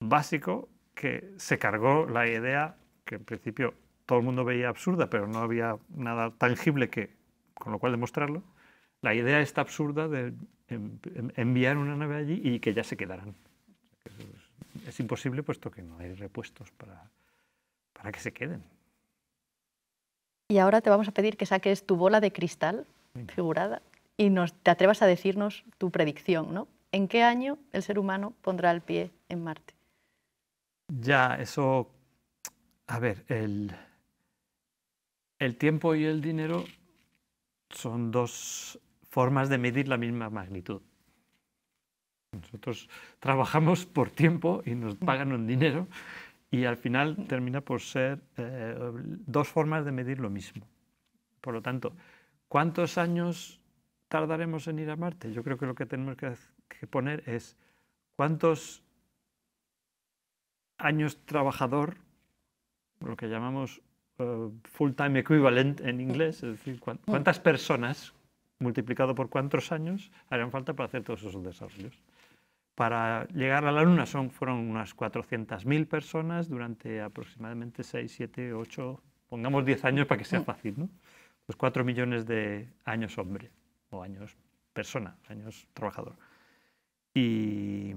básico que se cargó la idea que en principio todo el mundo veía absurda, pero no había nada tangible que, con lo cual demostrarlo, la idea está absurda de em, em, enviar una nave allí y que ya se quedaran. Es imposible puesto que no hay repuestos para, para que se queden. Y ahora te vamos a pedir que saques tu bola de cristal figurada y nos, te atrevas a decirnos tu predicción, ¿no? ¿En qué año el ser humano pondrá el pie en Marte? Ya, eso... A ver, el, el tiempo y el dinero son dos formas de medir la misma magnitud. Nosotros trabajamos por tiempo y nos pagan un dinero y al final termina por ser eh, dos formas de medir lo mismo. Por lo tanto, ¿cuántos años tardaremos en ir a Marte? Yo creo que lo que tenemos que poner es cuántos años trabajador, lo que llamamos eh, full-time equivalent en inglés, es decir, mm. cuántas personas multiplicado por cuántos años harían falta para hacer todos esos desarrollos. Para llegar a la Luna son, fueron unas 400.000 personas durante aproximadamente 6, 7, 8, pongamos 10 años para que sea mm. fácil, ¿no? Pues 4 millones de años hombre, o años persona, años trabajador. Y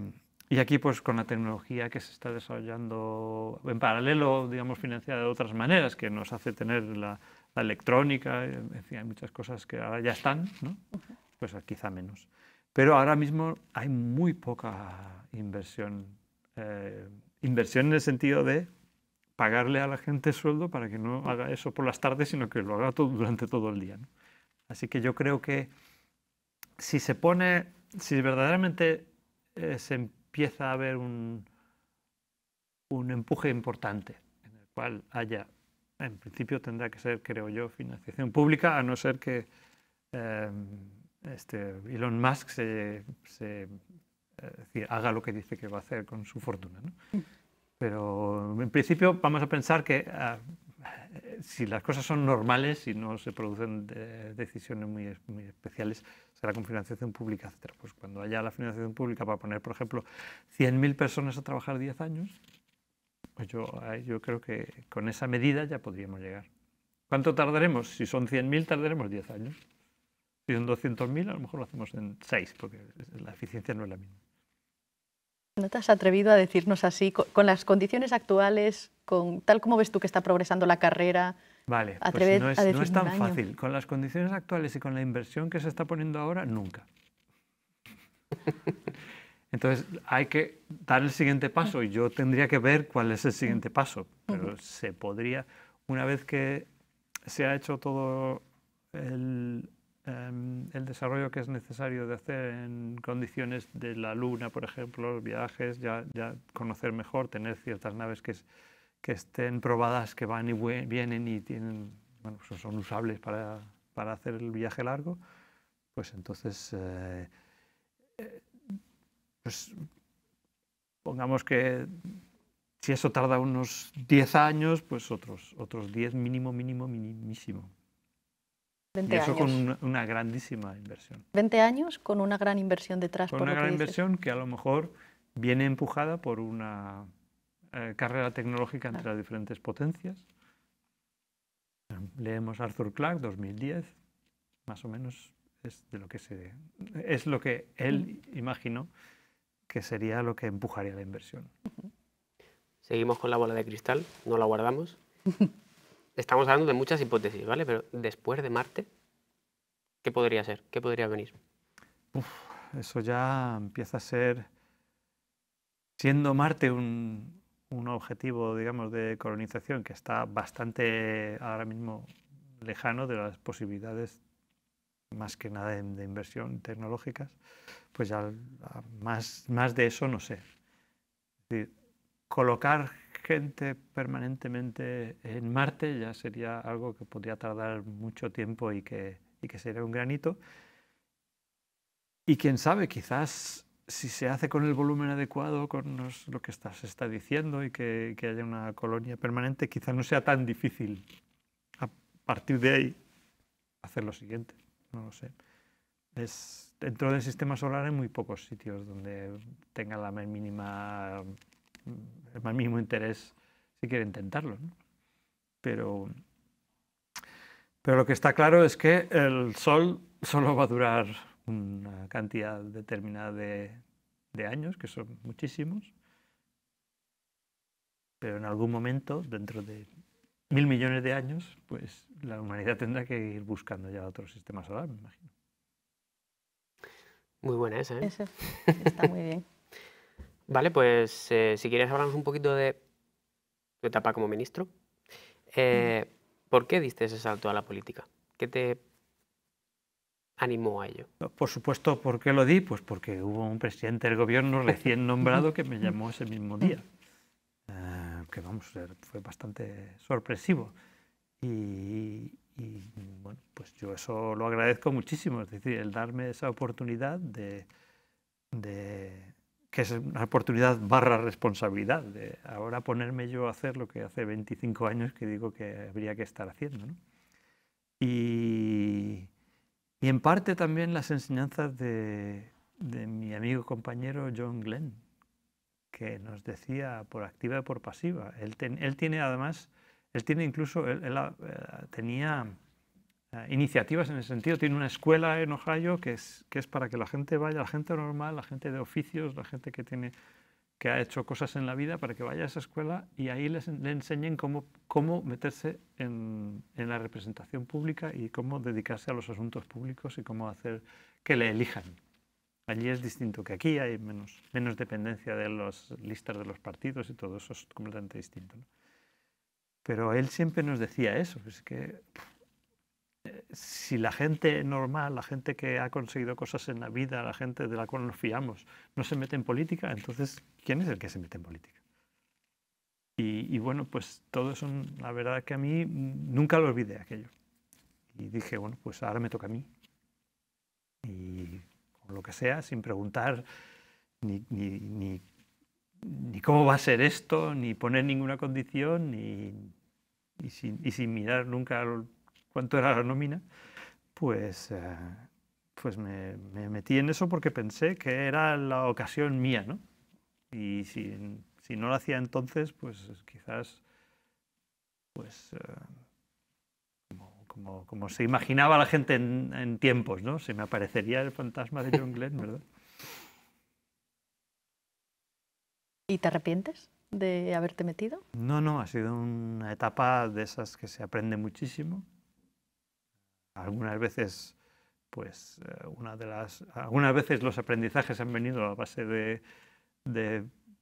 y aquí, pues con la tecnología que se está desarrollando en paralelo, digamos, financiada de otras maneras, que nos hace tener la, electrónica, eh, en fin, hay muchas cosas que ahora ya están, ¿no? Pues ah, quizá menos. Pero ahora mismo hay muy poca inversión. Eh, inversión en el sentido de pagarle a la gente sueldo para que no haga eso por las tardes, sino que lo haga todo, durante todo el día. Así que yo creo que si se pone, si verdaderamente eh, se se empieza a haber un, un empuje importante, en el cual haya, en principio tendrá que ser, creo yo, financiación pública, a no ser que eh, este Elon Musk se, eh, haga lo que dice que va a hacer con su fortuna. ¿no? Mm. Pero en principio vamos a pensar que ah, si las cosas son normales y no se producen eh, decisiones muy, muy especiales, será con financiación pública, etc. Pues cuando haya la financiación pública para poner, por ejemplo, 100.000 personas a trabajar 10 años, pues yo, yo creo que con esa medida ya podríamos llegar. ¿Cuánto tardaremos? Si son 100.000, tardaremos 10 años. Si son 200.000, a lo mejor lo hacemos en 6, porque la eficiencia no es la misma. ¿No te has atrevido a decirnos así, con, las condiciones actuales, con tal como ves tú que está progresando la carrera, Vale, pues no, es, tan fácil. Con las condiciones actuales y con la inversión que se está poniendo ahora, nunca. Entonces hay que dar el siguiente paso y yo tendría que ver cuál es el siguiente paso, pero se podría, una vez que se ha hecho todo em, el, desarrollo que es necesario de hacer en condiciones de la luna, por ejemplo, los viajes, ya, ya conocer mejor, tener ciertas naves que es que estén probadas, que van y vienen y tienen, bueno, pues son usables para, para hacer el viaje largo, pues entonces, eh, eh, pues pongamos que si eso tarda unos 10 años, pues otros, otros 10 mínimo, mínimo, minimísimo. 20 y eso con una, grandísima inversión. 20 años con una gran inversión detrás. Con por una gran inversión que a lo mejor viene empujada por una eh, carrera tecnológica entre las diferentes potencias. Leemos Arthur Clarke, 2010, más o menos es de lo que se es lo que él imaginó que sería lo que empujaría la inversión. Seguimos con la bola de cristal, no la guardamos. Estamos hablando de muchas hipótesis, ¿vale? Pero después de Marte, ¿qué podría ser? ¿Qué podría venir? eso ya empieza a ser, siendo Marte un, un objetivo, digamos, de colonización que está bastante ahora mismo lejano de las posibilidades más que nada de, inversión tecnológicas, pues ya más, más de eso no sé. colocar gente permanentemente en Marte ya sería algo que podría tardar mucho tiempo y que, y que sería un granito. Y quién sabe, quizás si se hace con el volumen adecuado, con lo que está, se está diciendo y que, haya una colonia permanente, quizá no sea tan difícil a partir de ahí hacer lo siguiente. No lo sé. Es, dentro del sistema solar hay muy pocos sitios donde tenga la mínima, el más mínimo interés si quiere intentarlo. Pero, pero lo que está claro es que el Sol solo va a durar una cantidad determinada de, años, que son muchísimos, pero en algún momento, dentro de mil millones de años, pues la humanidad tendrá que ir buscando ya otro sistema solar, me imagino. Muy buena esa, ¿eh? está muy bien. vale, pues eh, si quieres hablarnos un poquito de tu etapa como ministro. Eh, ¿Por qué diste ese salto a la política? ¿Qué te animó a ello? Por supuesto, ¿por qué lo di? Pues porque hubo un presidente del gobierno recién nombrado que me llamó ese mismo día, eh, que vamos, fue bastante sorpresivo. Y, bueno, pues yo eso lo agradezco muchísimo, es decir, el darme esa oportunidad de, de que es una oportunidad barra responsabilidad, de ahora ponerme yo a hacer lo que hace 25 años que digo que habría que estar haciendo. ¿no? Y, y en parte también las enseñanzas de, mi amigo compañero John Glenn, que nos decía por activa y por pasiva. Él, tiene además, él tiene incluso, él, eh, tenía eh, iniciativas en ese sentido. Tiene una escuela en Ohio que es, que es para que la gente vaya, la gente normal, la gente de oficios, la gente que tiene que ha hecho cosas en la vida para que vaya a esa escuela y ahí les, le enseñen cómo, cómo meterse en, en, la representación pública y cómo dedicarse a los asuntos públicos y cómo hacer que le elijan. Allí es distinto que aquí, hay menos, menos dependencia de las listas de los partidos y todo eso es completamente distinto. ¿no? Pero él siempre nos decía eso, es que si la gente normal, la gente que ha conseguido cosas en la vida, la gente de la cual nos fiamos, no se mete en política, entonces, ¿quién es el que se mete en política? Y, bueno, pues todo eso, la verdad que a mí nunca lo olvidé aquello. Y dije, bueno, pues ahora me toca a mí. Y con lo que sea, sin preguntar ni, cómo va a ser esto, ni poner ninguna condición, y sin, y sin mirar nunca cuánto era la nómina, pues, eh, pues me, metí en eso porque pensé que era la ocasión mía, ¿no? Y si, no lo hacía entonces, pues quizás, pues, eh, como, se imaginaba la gente en, tiempos, ¿no? Se me aparecería el fantasma de John Glenn, ¿verdad? ¿Y te arrepientes de haberte metido? No, no, ha sido una etapa de esas que se aprende muchísimo algunas veces, pues, eh, una de las, algunas veces los aprendizajes han venido a base de,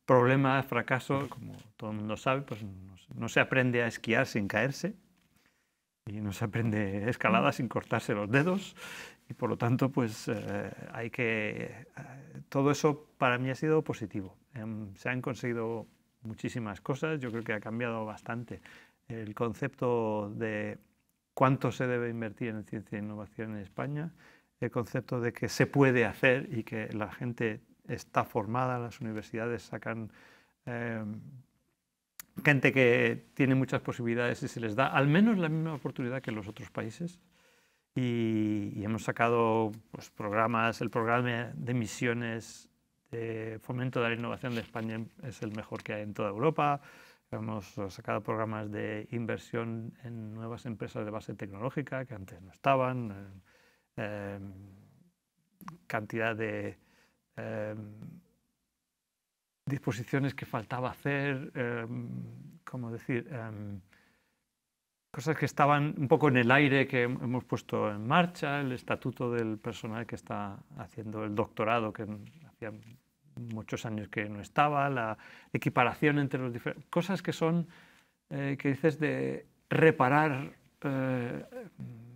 problemas, fracasos, como todo el mundo sabe, pues no, se aprende a esquiar sin caerse y no se aprende escalada sin cortarse los dedos y por lo tanto pues eh, hay que... Eh, todo eso para mí ha sido positivo. Em, se han conseguido muchísimas cosas, yo creo que ha cambiado bastante el concepto de cuánto se debe invertir en ciencia e innovación en España, el concepto de que se puede hacer y que la gente está formada, las universidades sacan em, gente que tiene muchas posibilidades y se les da al menos la misma oportunidad que en los otros países. Y, y hemos sacado pues, programas, el programa de misiones de fomento de la innovación de España es el mejor que hay en toda Europa. Hemos sacado programas de inversión en nuevas empresas de base tecnológica que antes no estaban, eh, em, cantidad de em, disposiciones que faltaba hacer, em, decir, cosas que estaban un poco en el aire que hemos puesto en marcha, el estatuto del personal que está haciendo el doctorado que hacían muchos años que no estaba, la equiparación entre los diferentes, cosas que son, eh, que dices, de reparar eh,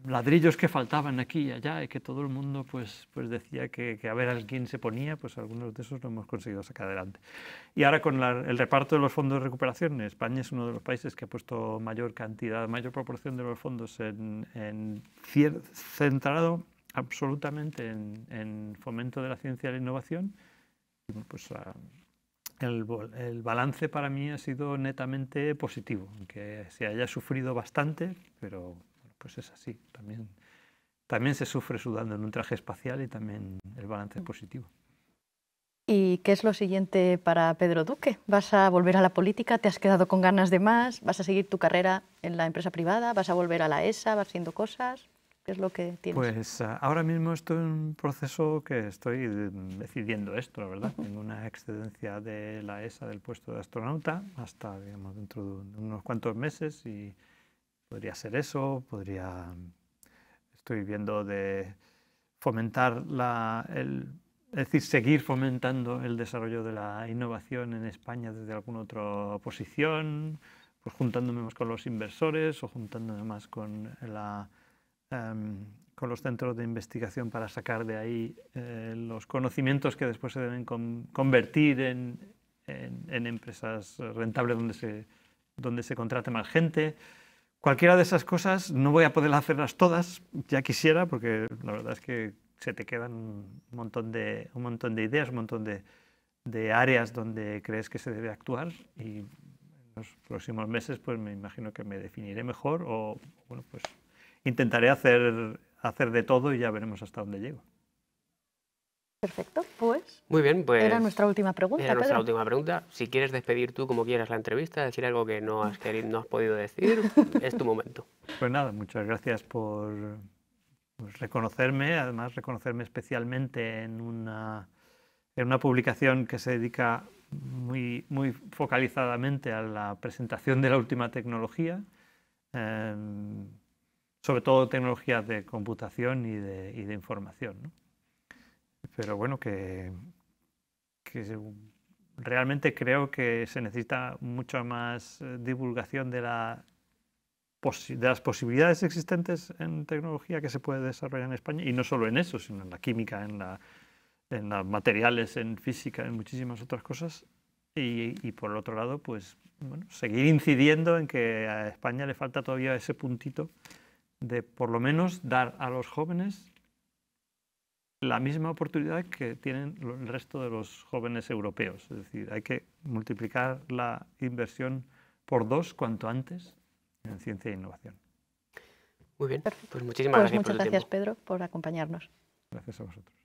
ladrillos que faltaban aquí y allá y que todo el mundo pues, pues decía que, a ver quién se ponía, pues algunos de esos lo hemos conseguido sacar adelante. Y ahora con el reparto de los fondos de recuperación, España es uno de los países que ha puesto mayor cantidad, mayor proporción de los fondos en, centrado absolutamente en, en, fomento de la ciencia y la innovación pues, ah, el, balance para mí ha sido netamente positivo, aunque se haya sufrido bastante, pero pues es así. También, también se sufre sudando en un traje espacial y también el balance es positivo. ¿Y qué es lo siguiente para Pedro Duque? ¿Vas a volver a la política? ¿Te has quedado con ganas de más? ¿Vas a seguir tu carrera en la empresa privada? ¿Vas a volver a la ESA? ¿Vas haciendo cosas? ¿Qué es lo que tienes? Pues ah, ahora mismo estoy en un proceso que estoy mm, decidiendo esto, la verdad. Tengo una excedencia de la ESA del puesto de astronauta hasta, digamos, dentro de unos cuantos meses y podría ser eso, podría... Mm, estoy viendo de fomentar la... El, es decir, seguir fomentando el desarrollo de la innovación en España desde alguna otra posición, pues juntándome más con los inversores o juntándome más con la con los centros de investigación para sacar de ahí eh, los conocimientos que después se deben convertir en, en, empresas rentables donde se, donde se contrate más gente. Cualquiera de esas cosas, no voy a poder hacerlas todas, ya quisiera, porque la verdad es que se te quedan un montón de, un montón de ideas, un montón de, de áreas donde crees que se debe actuar y en los próximos meses pues me imagino que me definiré mejor o bueno pues intentaré hacer, hacer de todo y ya veremos hasta dónde llego. Perfecto, pues. Muy bien, pues. Era nuestra última pregunta. Era nuestra última pregunta. Si quieres despedir tú como quieras la entrevista, decir algo que no has, querido, no has podido decir, es tu momento. Pues nada, muchas gracias por pues, reconocerme, además reconocerme especialmente en una, en una publicación que se dedica muy, muy focalizadamente a la presentación de la última tecnología. Em, sobre todo tecnologías de computación y de, información. Pero bueno, que, realmente creo que se necesita mucha más eh, divulgación de, las posibilidades existentes en tecnología que se puede desarrollar en España, y no solo en eso, sino en la química, en, los materiales, en física, en muchísimas otras cosas, y, por el otro lado, pues seguir incidiendo en que a España le falta todavía ese puntito de por lo menos dar a los jóvenes la misma oportunidad que tienen el resto de los jóvenes europeos. Es decir, hay que multiplicar la inversión por dos cuanto antes en ciencia e innovación. Muy bien, pues muchísimas pues gracias. Muchas gracias, Pedro, por acompañarnos. Gracias a vosotros.